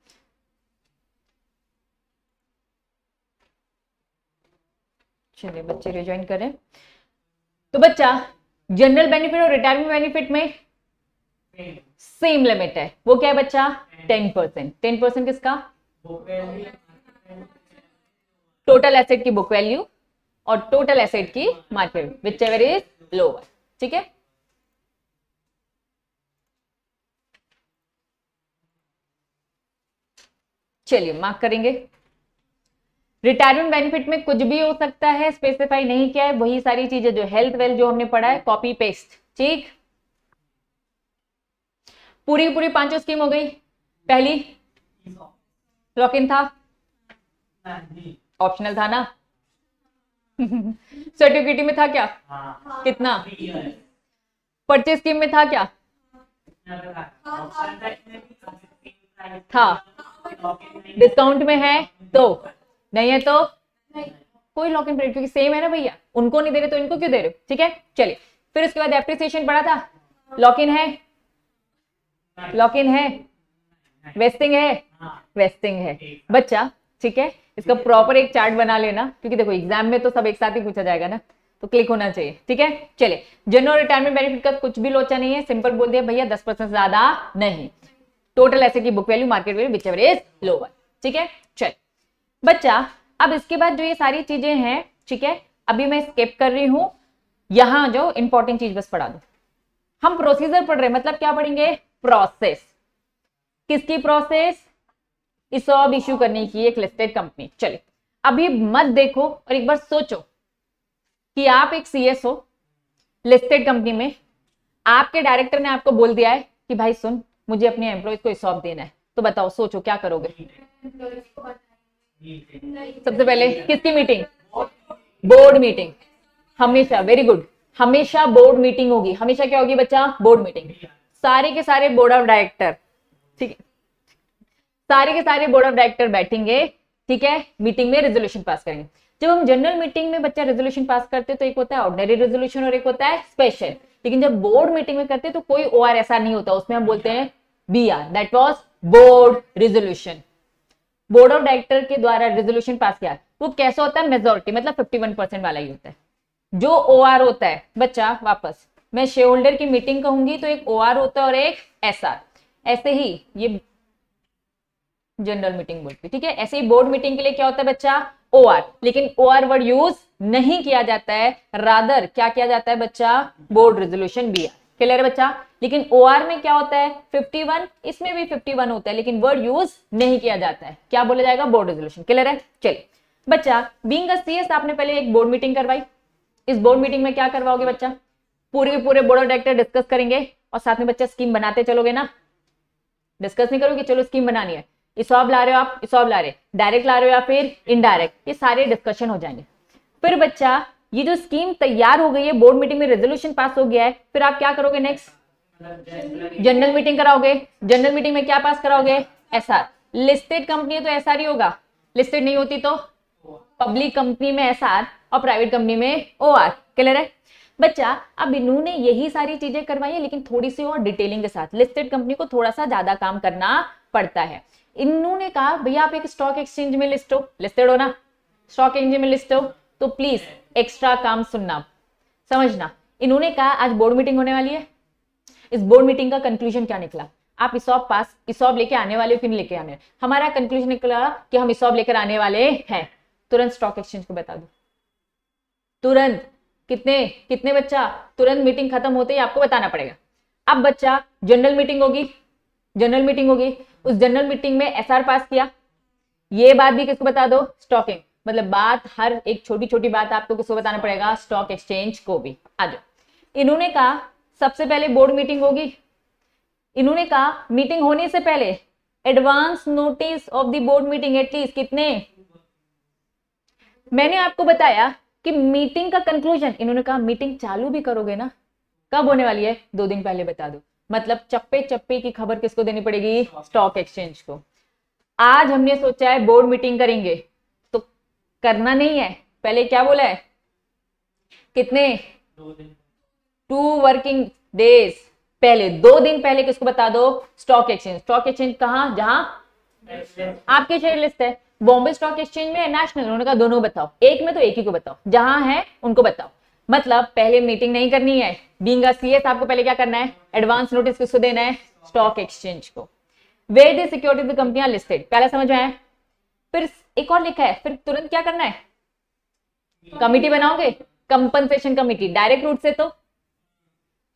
चलिए बच्चे रिज्वाइन करें तो बच्चा जनरल बेनिफिट और रिटायरमेंट बेनिफिट में सेम लिमिट है वो क्या है बच्चा टेन परसेंट टेन परसेंट किसका टोटल एसेट की बुक वैल्यू और टोटल एसेट की market whichever is lower ठीक है चलिए मार्क करेंगे रिटायरमेंट बेनिफिट में कुछ भी हो सकता है स्पेसिफाई नहीं किया है वही सारी चीजें जो हेल्थ वेल्थ जो हमने पढ़ा है कॉपी पेस्ट ठीक पूरी की पूरी पांचों स्कीम हो गई पहली लॉक इन था ऑप्शनल था ना सर्टिफिकेटी में था क्या हाँ। कितना परचेज स्कीम में था क्या था डिस्काउंट में है तो नहीं है तो कोई लॉक इन पीरियड क्योंकि सेम है ना भैया उनको नहीं दे रहे तो इनको क्यों दे रहे हो ठीक है चलिए फिर उसके बाद एप्रिसिएशन पड़ा था लॉक इन है लॉक इन है वेस्टिंग है वेस्टिंग है बच्चा ठीक है इसका प्रॉपर एक चार्ट बना लेना क्योंकि देखो एग्जाम में तो सब एक साथ ही पूछा जाएगा ना तो क्लिक होना चाहिए ठीक है चले जनरल रिटायरमेंट बेनिफिट का कुछ भी लोचा नहीं है सिंपल बोल दिया भैया दस परसेंट ज्यादा नहीं टोटल ऐसे की book value market value which average lower ठीक है चल बच्चा अब इसके बाद जो ये सारी चीजें हैं ठीक है अभी मैं स्केप कर रही हूं यहां जो इंपॉर्टेंट चीज बस पढ़ा दू हम प्रोसीजर पढ़ रहे हैं मतलब क्या पढ़ेंगे प्रोसेस किसकी प्रोसेस इस सब इश्यू करने की एक लिस्टेड कंपनी चलिए अभी मत देखो और एक बार सोचो कि आप एक सीएस हो लिस्टेड कंपनी में आपके डायरेक्टर ने आपको बोल दिया है कि भाई सुन मुझे अपने एम्प्लॉय को इस देना है तो बताओ सोचो क्या करोगे सबसे पहले किसकी मीटिंग बोर्ड मीटिंग हमेशा वेरी गुड हमेशा बोर्ड मीटिंग होगी हमेशा क्या होगी बच्चा बोर्ड मीटिंग सारे के सारे बोर्ड ऑफ डायरेक्टर ठीक है सारे के सारे बोर्ड ऑफ डायरेक्टर बैठेंगे ठीक है मीटिंग में रेजोल्यूशन पास करेंगे जब हम जनरल मीटिंग में बच्चा रेजोल्यूशन पास करते हैं तो एक होता है ऑर्डिनरी रेजोल्यूशन और एक होता है स्पेशल लेकिन जब बोर्ड मीटिंग में करते हैं तो कोई ओ आर ऐसा नहीं होता उसमें हम बोलते हैं B R that was board resolution board of director के द्वारा रेजोल्यूशन पास किया वो कैसा होता है मेजोरिटी मतलब 51 परसेंट वाला ही होता है जो ओ आर होता है बच्चा वापस मैं शेयर होल्डर की मीटिंग कहूंगी तो एक ओ होता है और एक एस ऐसे ही ये जनरल मीटिंग बोलती ठीक है ऐसे ही बोर्ड मीटिंग के लिए क्या होता है बच्चा ओ लेकिन ओ वर्ड यूज नहीं किया जाता है रादर क्या किया जाता है बच्चा बोर्ड रेजोल्यूशन बी क्लियर है बच्चा लेकिन ओ में क्या होता है 51 इसमें भी 51 होता है लेकिन वर्ड यूज नहीं किया जाता है क्या बोला जाएगा बोर्ड रेजोल्यूशन क्लियर है चलिए बच्चा बींग आपने पहले एक बोर्ड मीटिंग करवाई इस बोर्ड मीटिंग में क्या करवाओगे बच्चा पूरे के पूरे बोर्ड ऑफ डायरेक्टर डिस्कस करेंगे और साथ में बच्चा स्कीम बनाते चलोगे ना डिस्कस नहीं करोगे चलो स्कीम बनानी है इसॉब ला रहे हो आप इसॉब ला रहे डायरेक्ट ला रहे हो या फिर इनडायरेक्ट ये सारे डिस्कशन हो जाएंगे फिर बच्चा ये जो स्कीम तैयार हो गई है बोर्ड मीटिंग में रेजोल्यूशन पास हो गया है फिर आप क्या करोगे नेक्स्ट जनरल मीटिंग कराओगे जनरल मीटिंग में क्या पास कराओगे एसआर लिस्टेड कंपनी है तो एसआर ही होगा लिस्टेड नहीं होती तो पब्लिक कंपनी में एसआर और प्राइवेट कंपनी में ओआर क्लियर है बच्चा अब इन्होंने यही सारी चीजें करवाई है लेकिन थोड़ी सी और डिटेलिंग के साथ लिस्टेड कंपनी को थोड़ा सा ज्यादा काम करना पड़ता है इन्होंने कहा भैया आप एक स्टॉक एक्सचेंज में लिस्ट हो लिस्टेड हो ना स्टॉक एक्सचेंज में लिस्ट हो तो प्लीज एक्स्ट्रा काम सुनना समझना इन्होंने कहा आज बोर्ड मीटिंग होने वाली है इस बोर्ड मीटिंग का कंक्लूजन क्या निकला आप इसॉब पास इसॉब लेके आने वाले हो कि नहीं लेके आने हमारा कंक्लूजन निकला कि हम इसॉब लेकर आने वाले हैं तुरंत स्टॉक एक्सचेंज को बता दो तुरंत कितने कितने बच्चा तुरंत मीटिंग खत्म होते ही आपको बताना पड़ेगा अब बच्चा जनरल मीटिंग होगी जनरल मीटिंग होगी उस जनरल मीटिंग में एस पास किया ये बात भी किसको बता दो स्टॉकिंग मतलब बात हर एक छोटी छोटी बात आपको किसको बताना पड़ेगा स्टॉक एक्सचेंज को भी आ जाओ इन्होंने कहा सबसे पहले बोर्ड मीटिंग होगी इन्होंने कहा मीटिंग होने से पहले advance notice of the board meeting at least कितने मैंने आपको बताया कि मीटिंग का कंक्लूजन इन्होंने कहा मीटिंग चालू भी करोगे ना कब होने वाली है दो दिन पहले बता दो मतलब चप्पे चप्पे की खबर किसको देनी पड़ेगी स्टॉक एक्सचेंज को आज हमने सोचा है बोर्ड मीटिंग करेंगे तो करना नहीं है पहले क्या बोला है कितने टू वर्किंग डेज पहले दो दिन पहले किसको बता दो स्टॉक एक्सचेंज स्टॉक एक्सचेंज कहा जहां आपकी शेयर लिस्ट है बॉम्बे स्टॉक एक्सचेंज में नेशनल उन्होंने कहा दोनों बताओ एक में तो एक ही को बताओ जहां है उनको बताओ मतलब पहले मीटिंग नहीं करनी है बींग सीएस आपको पहले क्या करना है एडवांस नोटिस किसको देना है स्टॉक एक्सचेंज को वेर दी सिक्योरिटी कंपनियां लिस्टेड पहले समझ में आया फिर एक और लिखा है फिर तुरंत क्या करना है कमिटी बनाओगे कंपनसेशन कमिटी डायरेक्ट रूट से तो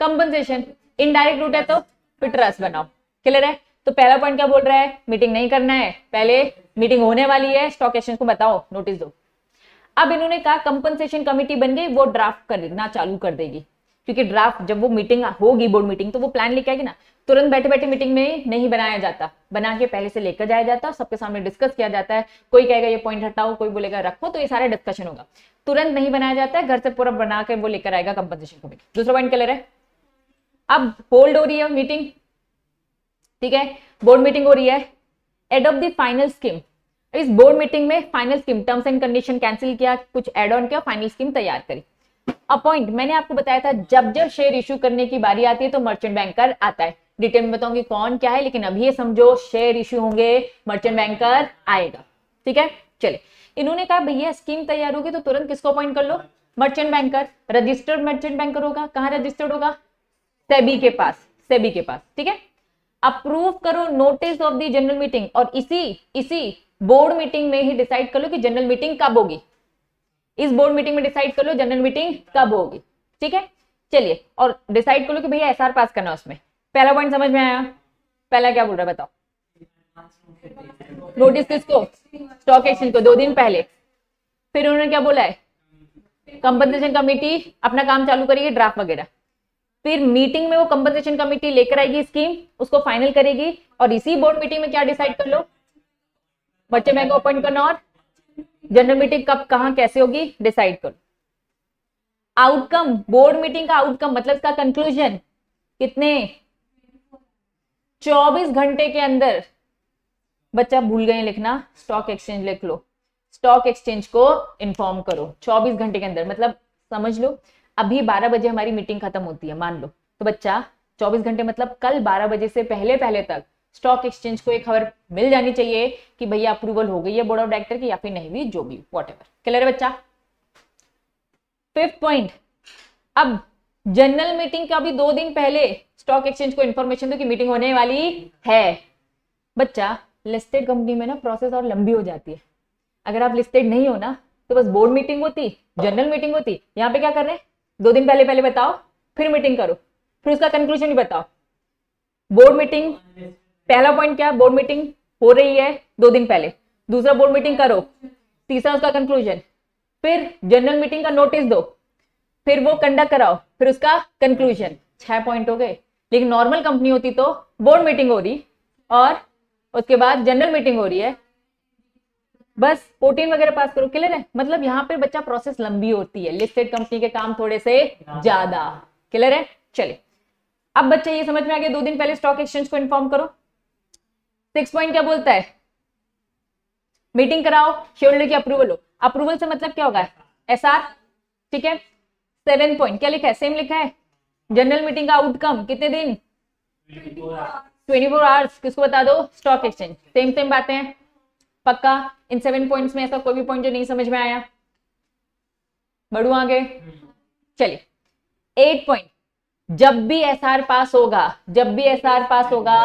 कंपनसेशन इनडायरेक्ट रूट है तो फिर ट्रस्ट बनाओ क्लियर है तो पहला पॉइंट क्या बोल रहा है मीटिंग नहीं करना है पहले मीटिंग होने वाली है स्टॉक एक्सचेंज को बताओ नोटिस दो अब इन्होंने कहा कंपनसेशन कमेटी बन गई वो ड्राफ्ट करना चालू कर देगी क्योंकि ड्राफ्ट जब वो मीटिंग होगी बोर्ड मीटिंग तो वो प्लान लेके आएगी ना तुरंत बैठे बैठे मीटिंग में नहीं बनाया जाता बना के पहले से लेकर जाया जाता है सबके सामने डिस्कस किया जाता है कोई कहेगा ये पॉइंट हटाओ कोई बोलेगा रखो तो ये सारा डिस्कशन होगा तुरंत नहीं बनाया जाता है घर से पूरा बना के वो लेकर आएगा कंपनसेशन कमेटी दूसरा पॉइंट क्या ले रहा है अब होल्ड हो रही है मीटिंग ठीक है बोर्ड मीटिंग हो रही है एड ऑफ फाइनल स्कीम इस बोर्ड मीटिंग में final scheme terms and condition cancel किया कुछ एड ऑन किया फाइनल स्कीम तैयार करी अपॉइंट मैंने आपको बताया था जब जब शेयर इशू करने की बारी आती है तो मर्चेंट बैंकर आता है डिटेल में बताऊंगी कौन क्या है लेकिन अभी ये समझो शेयर इशू होंगे मर्चेंट बैंकर आएगा ठीक है चले इन्होंने कहा भैया स्कीम तैयार होगी तो तुरंत किसको अपॉइंट कर लो merchant banker registered merchant banker होगा कहाँ रजिस्टर्ड होगा सेबी के पास सेबी के पास ठीक है अप्रूव करो notice of the general meeting और इसी इसी बोर्ड मीटिंग में ही डिसाइड कर लो कि जनरल मीटिंग कब होगी इस बोर्ड मीटिंग में डिसाइड कर लो जनरल मीटिंग कब होगी ठीक है चलिए और डिसाइड कर लो कि भैया एसआर पास करना उसमें पहला पॉइंट समझ में आया पहला क्या बोल रहा है बताओ नोटिस किसको स्टॉक एक्सचेंज को दो दिन पहले फिर उन्होंने क्या बोला है कंपनसेशन कमेटी अपना काम चालू करेगी ड्राफ्ट वगैरह फिर मीटिंग में वो कंपनसेशन कमेटी लेकर आएगी स्कीम उसको फाइनल करेगी और इसी बोर्ड मीटिंग में क्या डिसाइड कर लो बच्चे बैंक ओपन करना और जनरल मीटिंग कब कहा कैसे होगी डिसाइड करो आउटकम बोर्ड मीटिंग का आउटकम मतलब इसका कंक्लूजन कितने 24 घंटे के अंदर बच्चा भूल गए लिखना स्टॉक एक्सचेंज लिख लो स्टॉक एक्सचेंज को इन्फॉर्म करो 24 घंटे के अंदर मतलब समझ लो अभी बारह बजे हमारी मीटिंग खत्म होती है मान लो तो बच्चा चौबीस घंटे मतलब कल बारह बजे से पहले पहले तक स्टॉक एक्सचेंज को एक खबर मिल जानी चाहिए कि भैया अप्रूवल हो गई है बोर्ड ऑफ डायरेक्टर की या फिर नहीं भी जो भी वॉट एवर क्लियर है बच्चा फिफ्थ पॉइंट अब जनरल मीटिंग का भी दो दिन पहले स्टॉक एक्सचेंज को इन्फॉर्मेशन दो कि मीटिंग होने वाली है बच्चा लिस्टेड कंपनी में ना प्रोसेस और लंबी हो जाती है अगर आप लिस्टेड नहीं हो ना तो बस बोर्ड मीटिंग होती जनरल मीटिंग होती यहाँ पे क्या कर रहे हैं दो दिन पहले पहले बताओ फिर मीटिंग करो फिर उसका कंक्लूजन भी बताओ बोर्ड मीटिंग पहला पॉइंट क्या बोर्ड मीटिंग हो रही है दो दिन पहले दूसरा बोर्ड मीटिंग करो तीसरा उसका कंक्लूजन फिर जनरल मीटिंग का नोटिस दो फिर वो कंडक्ट कराओ फिर उसका कंक्लूजन छह पॉइंट हो गए लेकिन नॉर्मल कंपनी होती तो बोर्ड मीटिंग हो रही और उसके बाद जनरल मीटिंग हो रही है बस प्रोटीन वगैरह पास करो क्लियर है मतलब यहाँ पे बच्चा प्रोसेस लंबी होती है लिस्टेड कंपनी के काम थोड़े से ज्यादा क्लियर है चले अब बच्चा ये समझ में आ गया दो दिन पहले स्टॉक एक्सचेंज को इन्फॉर्म करो सिक्स पॉइंट क्या बोलता है मीटिंग कराओ शेड्यूल की अप्रूवल हो अप्रूवल से मतलब क्या होगा एस ठीक है सेवन पॉइंट क्या लिखा है सेम लिखा है जनरल मीटिंग का आउटकम कितने दिन ट्वेंटी फोर आवर्स किसको बता दो स्टॉक एक्सचेंज सेम सेम बातें हैं पक्का इन सेवन पॉइंट्स में ऐसा कोई भी पॉइंट जो नहीं समझ में आया बढ़ू आगे चलिए एट पॉइंट जब भी एसआर पास होगा जब भी एसआर पास होगा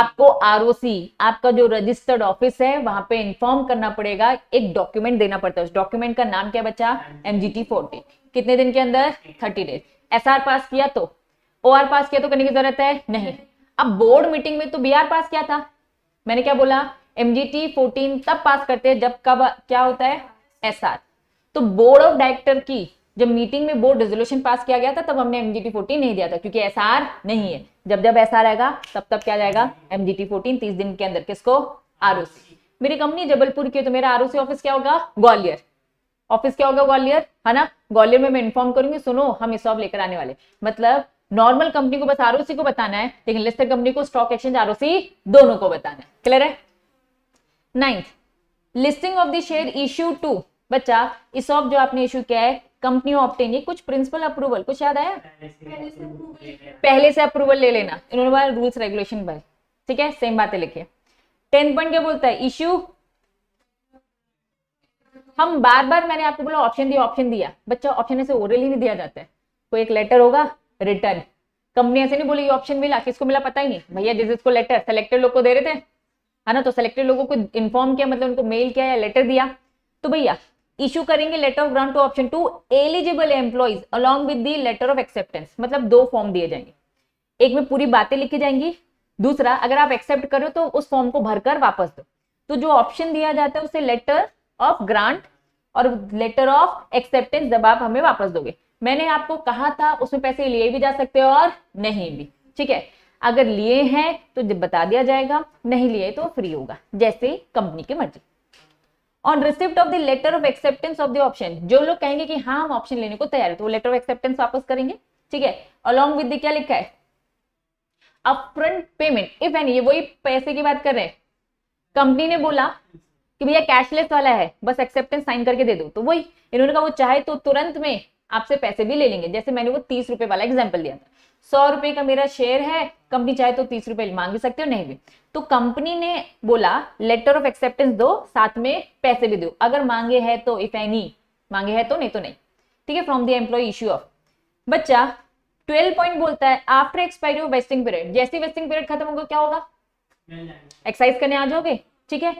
आपको आरओसी आपका जो रजिस्टर्ड ऑफिस है वहां पे इन्फॉर्म करना पड़ेगा एक डॉक्यूमेंट देना पड़ता है उस डॉक्यूमेंट का नाम क्या बच्चा एमजीटी फोर्टी कितने दिन के अंदर थर्टी डेज एसआर पास किया तो ओ पास किया तो करने की जरूरत है नहीं अब बोर्ड मीटिंग में तो बी पास किया था मैंने क्या बोला एमजीटी 14 तब पास करते हैं जब कब क्या होता है एसआर तो बोर्ड ऑफ डायरेक्टर की जब मीटिंग में बोर्ड रेजोल्यूशन पास किया गया था तब हमने एमजीटी 14 नहीं दिया था क्योंकि एसआर नहीं है जब जब आर आएगा तब तब क्या जाएगा एमजीटी 14 30 दिन के अंदर किसको आरओसी मेरी कंपनी जबलपुर की है तो मेरा आरओसी ऑफिस क्या होगा ग्वालियर ऑफिस क्या होगा ग्वालियर है ना ग्वालियर में मैं इन्फॉर्म करूंगी सुनो हम इस लेकर आने वाले मतलब नॉर्मल कंपनी को बस आरओसी को बताना है लेकिन लिस्टेड कंपनी को स्टॉक एक्सचेंज आरओसी दोनों को बताना है क्लियर है ninth listing of the share issue to बच्चा इस ऑफ जो आपने इश्यू किया है कंपनी ऑप्टेन ये कुछ प्रिंसिपल अप्रूवल कुछ याद आया पहले से अप्रूवल ले लेना इन्होंने बोला रूल्स रेगुलेशन बाय ठीक है सेम बातें लिखिए टेंथ पॉइंट क्या बोलता है इश्यू हम बार बार मैंने आपको बोला ऑप्शन दिया ऑप्शन दिया बच्चा ऑप्शन ऐसे ओरल ही नहीं दिया जाता है कोई एक लेटर होगा रिटर्न कंपनी ऐसे नहीं बोली ऑप्शन मिला किसको मिला पता ही नहीं भैया जिस जिसको लेटर सेलेक्टेड लोग को दे रहे थे है ना तो सेलेक्टेड लोगों को इन्फॉर्म किया मतलब उनको मेल किया या लेटर दिया तो भैया इशू करेंगे letter of grant to option to eligible employees along with the letter of acceptance मतलब दो फॉर्म दिए जाएंगे एक में पूरी बातें लिखी जाएंगी दूसरा अगर आप एक्सेप्ट करो तो उस फॉर्म को भरकर वापस दो तो जो ऑप्शन दिया जाता है उसे लेटर ऑफ ग्रांट और लेटर ऑफ एक्सेप्टेंस जब आप हमें वापस दोगे मैंने आपको कहा था उसमें पैसे लिए भी जा सकते हो और नहीं भी ठीक है अगर लिए हैं तो बता दिया जाएगा नहीं लिए तो फ्री होगा जैसे कंपनी की मर्जी on receipt of the letter of acceptance of the option जो लोग कहेंगे कि हाँ हम ऑप्शन लेने को तैयार है तो वो लेटर ऑफ एक्सेप्टेंस वापस करेंगे ठीक है अलॉन्ग विद क्या लिखा है अपफ्रंट पेमेंट इफ एनी ये वही पैसे की बात कर रहे हैं कंपनी ने बोला कि भैया कैशलेस वाला है बस एक्सेप्टेंस साइन करके दे दो तो वही इन्होंने कहा वो चाहे तो तुरंत में आपसे पैसे भी ले लेंगे जैसे मैंने वो तीस रुपए वाला एग्जाम्पल दिया था सौ रुपए का मेरा शेयर है कंपनी चाहे तो तीस रुपए मांग भी सकते हो नहीं भी तो कंपनी ने बोला लेटर ऑफ एक्सेप्टेंस दो साथ में पैसे भी दो अगर मांगे है तो इफ एनी मांगे है तो नहीं तो नहीं ठीक है from the employee issue of बच्चा ट्वेल्व पॉइंट बोलता है after expiry of vesting period जैसे वेस्टिंग पीरियड खत्म होगा क्या होगा एक्सरसाइज करने आ जाओगे ठीक है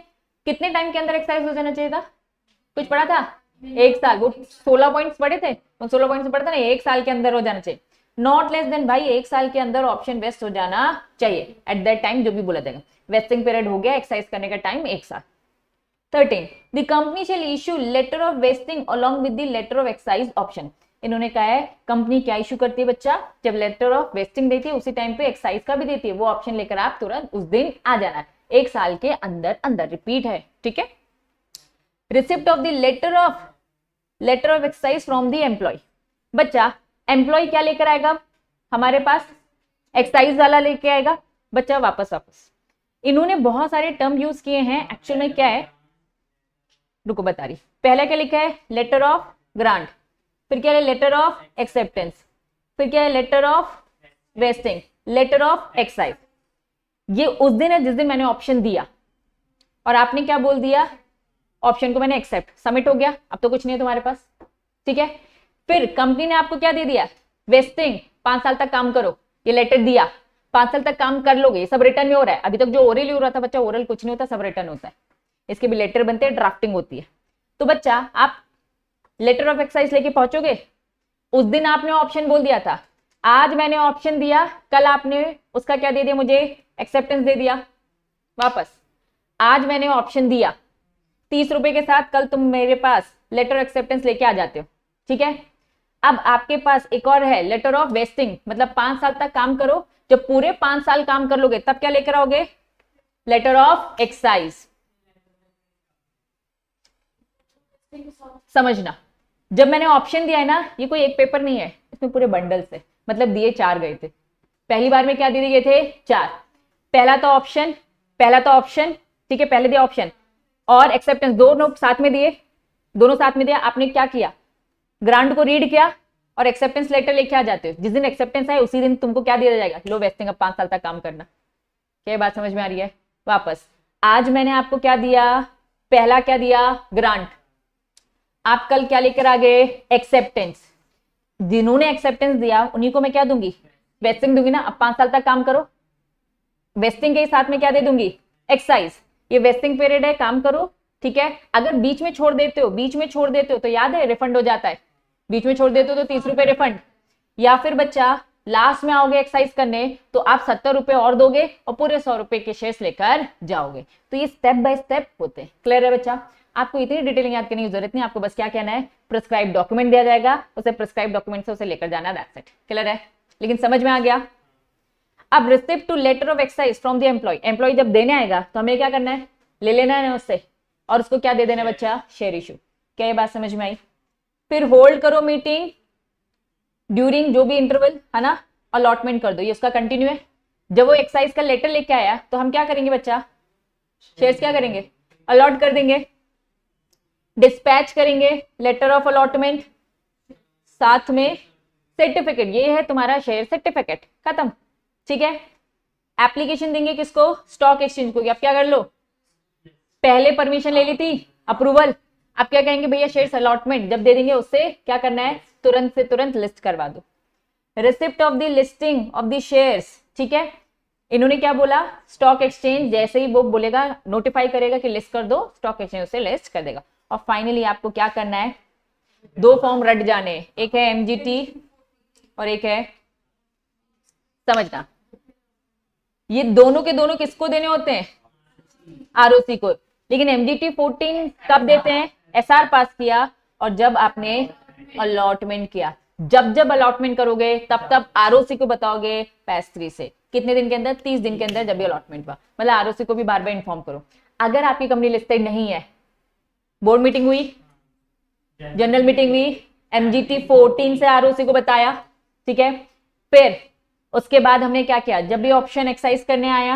कितने टाइम के अंदर एक्सरसाइज हो जाना चाहिए था कुछ पढ़ा था एक साल वो सोलह पॉइंट्स पढ़े थे उन सोलह पॉइंट्स पढ़ते ना एक साल के अंदर हो जाना चाहिए नॉट लेस देन भाई एक साल के अंदर ऑप्शन वेस्ट हो जाना चाहिए एट दैट टाइम जो भी बोला जाएगा वेस्टिंग पीरियड हो गया एक्सरसाइज करने का टाइम एक साल thirteen the company shall issue letter of vesting along with the letter of exercise option इन्होंने कहा है कंपनी क्या इश्यू करती है बच्चा जब लेटर ऑफ वेस्टिंग देती है उसी टाइम पे एक्सरसाइज का भी देती है वो ऑप्शन लेकर आप तुरंत उस दिन आ जाना है एक साल के अंदर अंदर रिपीट है ठीक है receipt of the letter of letter of exercise from the employee बच्चा एम्प्लॉय क्या लेकर आएगा हमारे पास एक्सरसाइज वाला लेके आएगा बच्चा वापस वापस इन्होंने बहुत सारे टर्म यूज किए हैं एक्चुअल में क्या है रुको बता रही पहला क्या लिखा है लेटर ऑफ ग्रांट फिर क्या है लेटर ऑफ एक्सेप्टेंस फिर क्या है letter of vesting letter of exercise ये उस दिन है जिस दिन मैंने ऑप्शन दिया और आपने क्या बोल दिया ऑप्शन को मैंने एक्सेप्ट सबमिट हो गया अब तो कुछ नहीं है तुम्हारे पास ठीक है फिर कंपनी ने आपको क्या दे दिया वेस्टिंग पांच साल तक काम करो ये लेटर दिया पांच साल तक काम कर लोगे ये सब रिटर्न में हो रहा है अभी तक जो ओरल हो रहा था बच्चा ओरल कुछ नहीं होता सब रिटर्न होता है इसके भी लेटर बनते हैं ड्राफ्टिंग होती है तो बच्चा आप लेटर ऑफ एक्सरसाइज लेके पहुंचोगे उस दिन आपने ऑप्शन बोल दिया था आज मैंने ऑप्शन दिया कल आपने उसका क्या दे दिया मुझे एक्सेप्टेंस दे दिया वापस आज मैंने ऑप्शन दिया तीस रुपए के साथ कल तुम मेरे पास लेटर एक्सेप्टेंस लेके आ जाते हो ठीक है अब आपके पास एक और है लेटर ऑफ वेस्टिंग मतलब पांच साल तक काम करो जब पूरे पांच साल काम कर लोगे तब क्या लेकर आओगे लेटर ऑफ एक्साइज समझना जब मैंने ऑप्शन दिया है ना ये कोई एक पेपर नहीं है इसमें पूरे बंडल्स है मतलब दिए चार गए थे पहली बार में क्या दिए गए थे चार पहला तो ऑप्शन पहला तो ऑप्शन ठीक है पहले दिया ऑप्शन और एक्सेप्टेंस दोनों साथ में दिए दोनों साथ में दिया आपने क्या किया ग्रांट को रीड किया और एक्सेप्टेंस लेटर लेके आ जाते हो जिस दिन एक्सेप्टेंस आए उसी दिन तुमको क्या दिया जाएगा लो वेस्टिंग अब पांच साल तक काम करना क्या बात समझ में आ रही है वापस आज मैंने आपको क्या दिया पहला क्या दिया ग्रांट आप कल क्या लेकर आ गए एक्सेप्टेंस जिन्होंने एक्सेप्टेंस दिया उन्हीं को मैं क्या दूंगी वेस्टिंग दूंगी ना अब पांच साल तक काम करो वेस्टिंग के साथ में क्या दे दूंगी एक्साइज ये वेस्टिंग पीरियड है काम करो ठीक है अगर बीच में छोड़ देते हो बीच में छोड़ देते हो तो याद है रिफंड हो जाता है बीच में छोड़ देते हो तो तीस रुपए रिफंड या फिर बच्चा लास्ट में आओगे एक्सरसाइज करने तो आप सत्तर रुपए और दोगे और पूरे सौ रुपए के शेयर्स लेकर जाओगे तो ये स्टेप बाय स्टेप होते हैं क्लियर है बच्चा आपको इतनी डिटेलिंग याद करने की जरूरत नहीं आपको बस क्या कहना है प्रिस्क्राइब डॉक्यूमेंट दिया जाएगा उसे प्रिस्क्राइब डॉक्यूमेंट से उसे लेकर जाना दैट्स क्लियर है लेकिन समझ में आ गया अब receipt to letter of exercise from the employee employee जब देने आएगा तो हमें क्या करना है ले लेना है उससे और उसको क्या दे देना बच्चा शेयर इशू क्या ये बात समझ में आई फिर होल्ड करो मीटिंग ड्यूरिंग जो भी इंटरवल है ना अलॉटमेंट कर दो ये उसका कंटिन्यू है जब वो एक्साइज का लेटर लेके आया तो हम क्या करेंगे बच्चा शेयर्स क्या करेंगे अलॉट कर देंगे डिस्पैच करेंगे लेटर ऑफ अलॉटमेंट साथ में सर्टिफिकेट ये है तुम्हारा शेयर सर्टिफिकेट खत्म ठीक है एप्लीकेशन देंगे किसको स्टॉक एक्सचेंज को आप क्या कर लो पहले परमिशन ले ली थी अप्रूवल आप क्या कहेंगे भैया शेयर्स अलॉटमेंट जब दे देंगे उससे क्या करना है तुरंत से तुरंत लिस्ट करवा दो receipt of the listing of the shares ठीक है इन्होंने क्या बोला स्टॉक एक्सचेंज जैसे ही वो बोलेगा नोटिफाई करेगा कि लिस्ट कर दो स्टॉक एक्सचेंज उसे लिस्ट कर देगा और फाइनली आपको क्या करना है दो फॉर्म रट जाने एक है एमजीटी और एक है समझना ये दोनों के दोनों किसको देने होते हैं आरओसी को लेकिन एमडीटी 14 कब देते हैं एसआर पास किया और जब आपने अलॉटमेंट किया जब जब अलॉटमेंट करोगे तब तब आरओसी को बताओगे पैस थ्री से कितने दिन के अंदर तीस दिन के अंदर जब भी अलॉटमेंट हुआ मतलब आरओसी को भी बार बार इन्फॉर्म करो अगर आपकी कंपनी लिस्टेड नहीं है बोर्ड मीटिंग हुई जनरल मीटिंग हुई एमजीटी 14 से आरओसी को बताया ठीक है फिर उसके बाद हमने क्या किया जब भी ऑप्शन एक्सरसाइज करने आया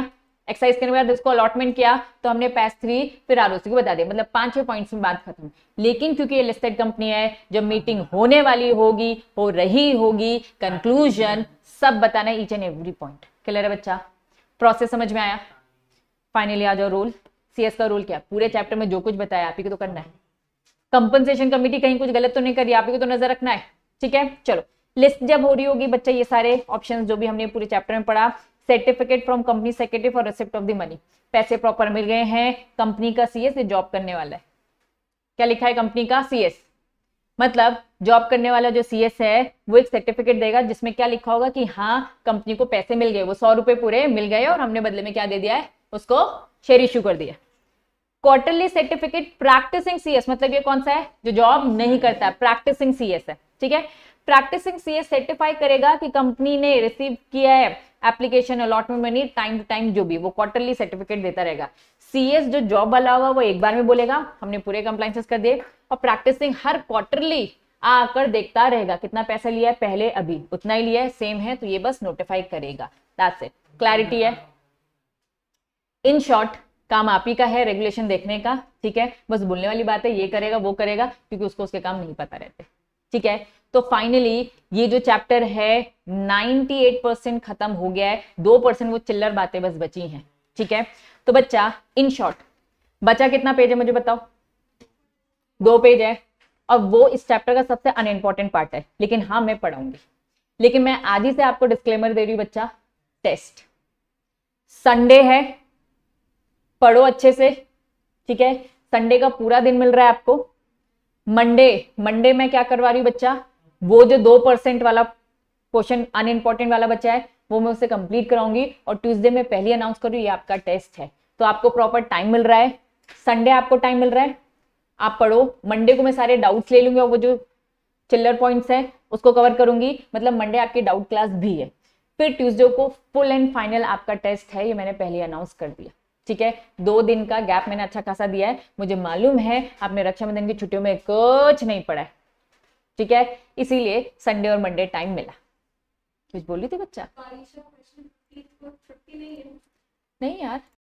एक्सरसाइज करने के बाद उसको अलॉटमेंट किया तो हमने पैस थ्री फिर आर को बता दिया मतलब पांच छह पॉइंट्स में बात खत्म लेकिन क्योंकि ये लिस्टेड कंपनी है जब मीटिंग होने वाली होगी हो रही होगी कंक्लूजन सब बताना each and every point clear है बच्चा प्रोसेस समझ में आया फाइनली आ जाओ रूल सीएस का रूल क्या पूरे चैप्टर में जो कुछ बताया आप ही को तो करना है कंपनसेशन कमिटी कहीं कुछ गलत तो नहीं करी आप ही को तो नजर रखना है ठीक है चलो लिस्ट जब हो रही होगी बच्चा ये सारे ऑप्शन जो भी हमने पूरे चैप्टर में पढ़ा certificate from company secretary for receipt of the money पैसे प्रॉपर मिल गए हैं कंपनी का सीएस जॉब करने वाला है क्या लिखा है कंपनी का सीएस मतलब जॉब करने वाला जो सीएस है वो एक सर्टिफिकेट देगा जिसमें क्या लिखा होगा कि हाँ कंपनी को पैसे मिल गए वो सौ रुपए पूरे मिल गए और हमने बदले में क्या दे दिया है उसको शेयर इश्यू कर दिया क्वार्टरली सर्टिफिकेट प्रैक्टिसिंग सीएस मतलब ये कौन सा है जो जॉब नहीं करता प्रैक्टिसिंग सीएस है ठीक है प्रैक्टिसिंग सीए सर्टिफाई करेगा कि कंपनी ने रिसीव किया है application allotment money time to time जो भी वो क्वार्टरली सर्टिफिकेट देता रहेगा सीएस जो जॉब वाला हुआ वो एक बार में बोलेगा हमने पूरे कंप्लाइंसेस कर दिए और प्रैक्टिसिंग हर क्वार्टरली आकर देखता रहेगा कितना पैसा लिया है पहले अभी उतना ही लिया है सेम है तो ये बस नोटिफाई करेगा दैट्स इट क्लैरिटी है इन शॉर्ट काम आप ही का है रेगुलेशन देखने का ठीक है बस बोलने वाली बात है ये करेगा वो करेगा क्योंकि उसको उसके काम नहीं पता रहते ठीक है तो फाइनली ये जो चैप्टर है 98 परसेंट खत्म हो गया है दो परसेंट वो चिल्लर बातें बस बची हैं ठीक है तो बच्चा इन शॉर्ट बचा कितना पेज है मुझे बताओ दो पेज है और वो इस चैप्टर का सबसे अनइम्पॉर्टेंट पार्ट है लेकिन हाँ मैं पढ़ाऊंगी लेकिन मैं आज ही से आपको डिस्क्लेमर दे रही हूँ बच्चा टेस्ट संडे है पढ़ो अच्छे से ठीक है संडे का पूरा दिन मिल रहा है आपको मंडे मंडे में क्या करवा रही हूं बच्चा वो जो दो परसेंट वाला क्वेश्चन अनइम्पॉर्टेंट वाला बच्चा है वो मैं उसे कंप्लीट कराऊंगी और ट्यूसडे में पहली अनाउंस करूँ ये आपका टेस्ट है तो आपको प्रॉपर टाइम मिल रहा है संडे आपको टाइम मिल रहा है आप पढ़ो मंडे को मैं सारे डाउट्स ले लूंगी और वो जो चिल्लर पॉइंट्स है उसको कवर करूंगी मतलब मंडे आपकी डाउट क्लास भी है फिर ट्यूजडे को फुल एंड फाइनल आपका टेस्ट है ये मैंने पहले अनाउंस कर दिया ठीक है दो दिन का गैप मैंने अच्छा खासा दिया है मुझे मालूम है आपने रक्षाबंधन की छुट्टियों में कुछ नहीं पढ़ा है ठीक है इसीलिए संडे और मंडे टाइम मिला कुछ बोली थी बच्चा तो नहीं यार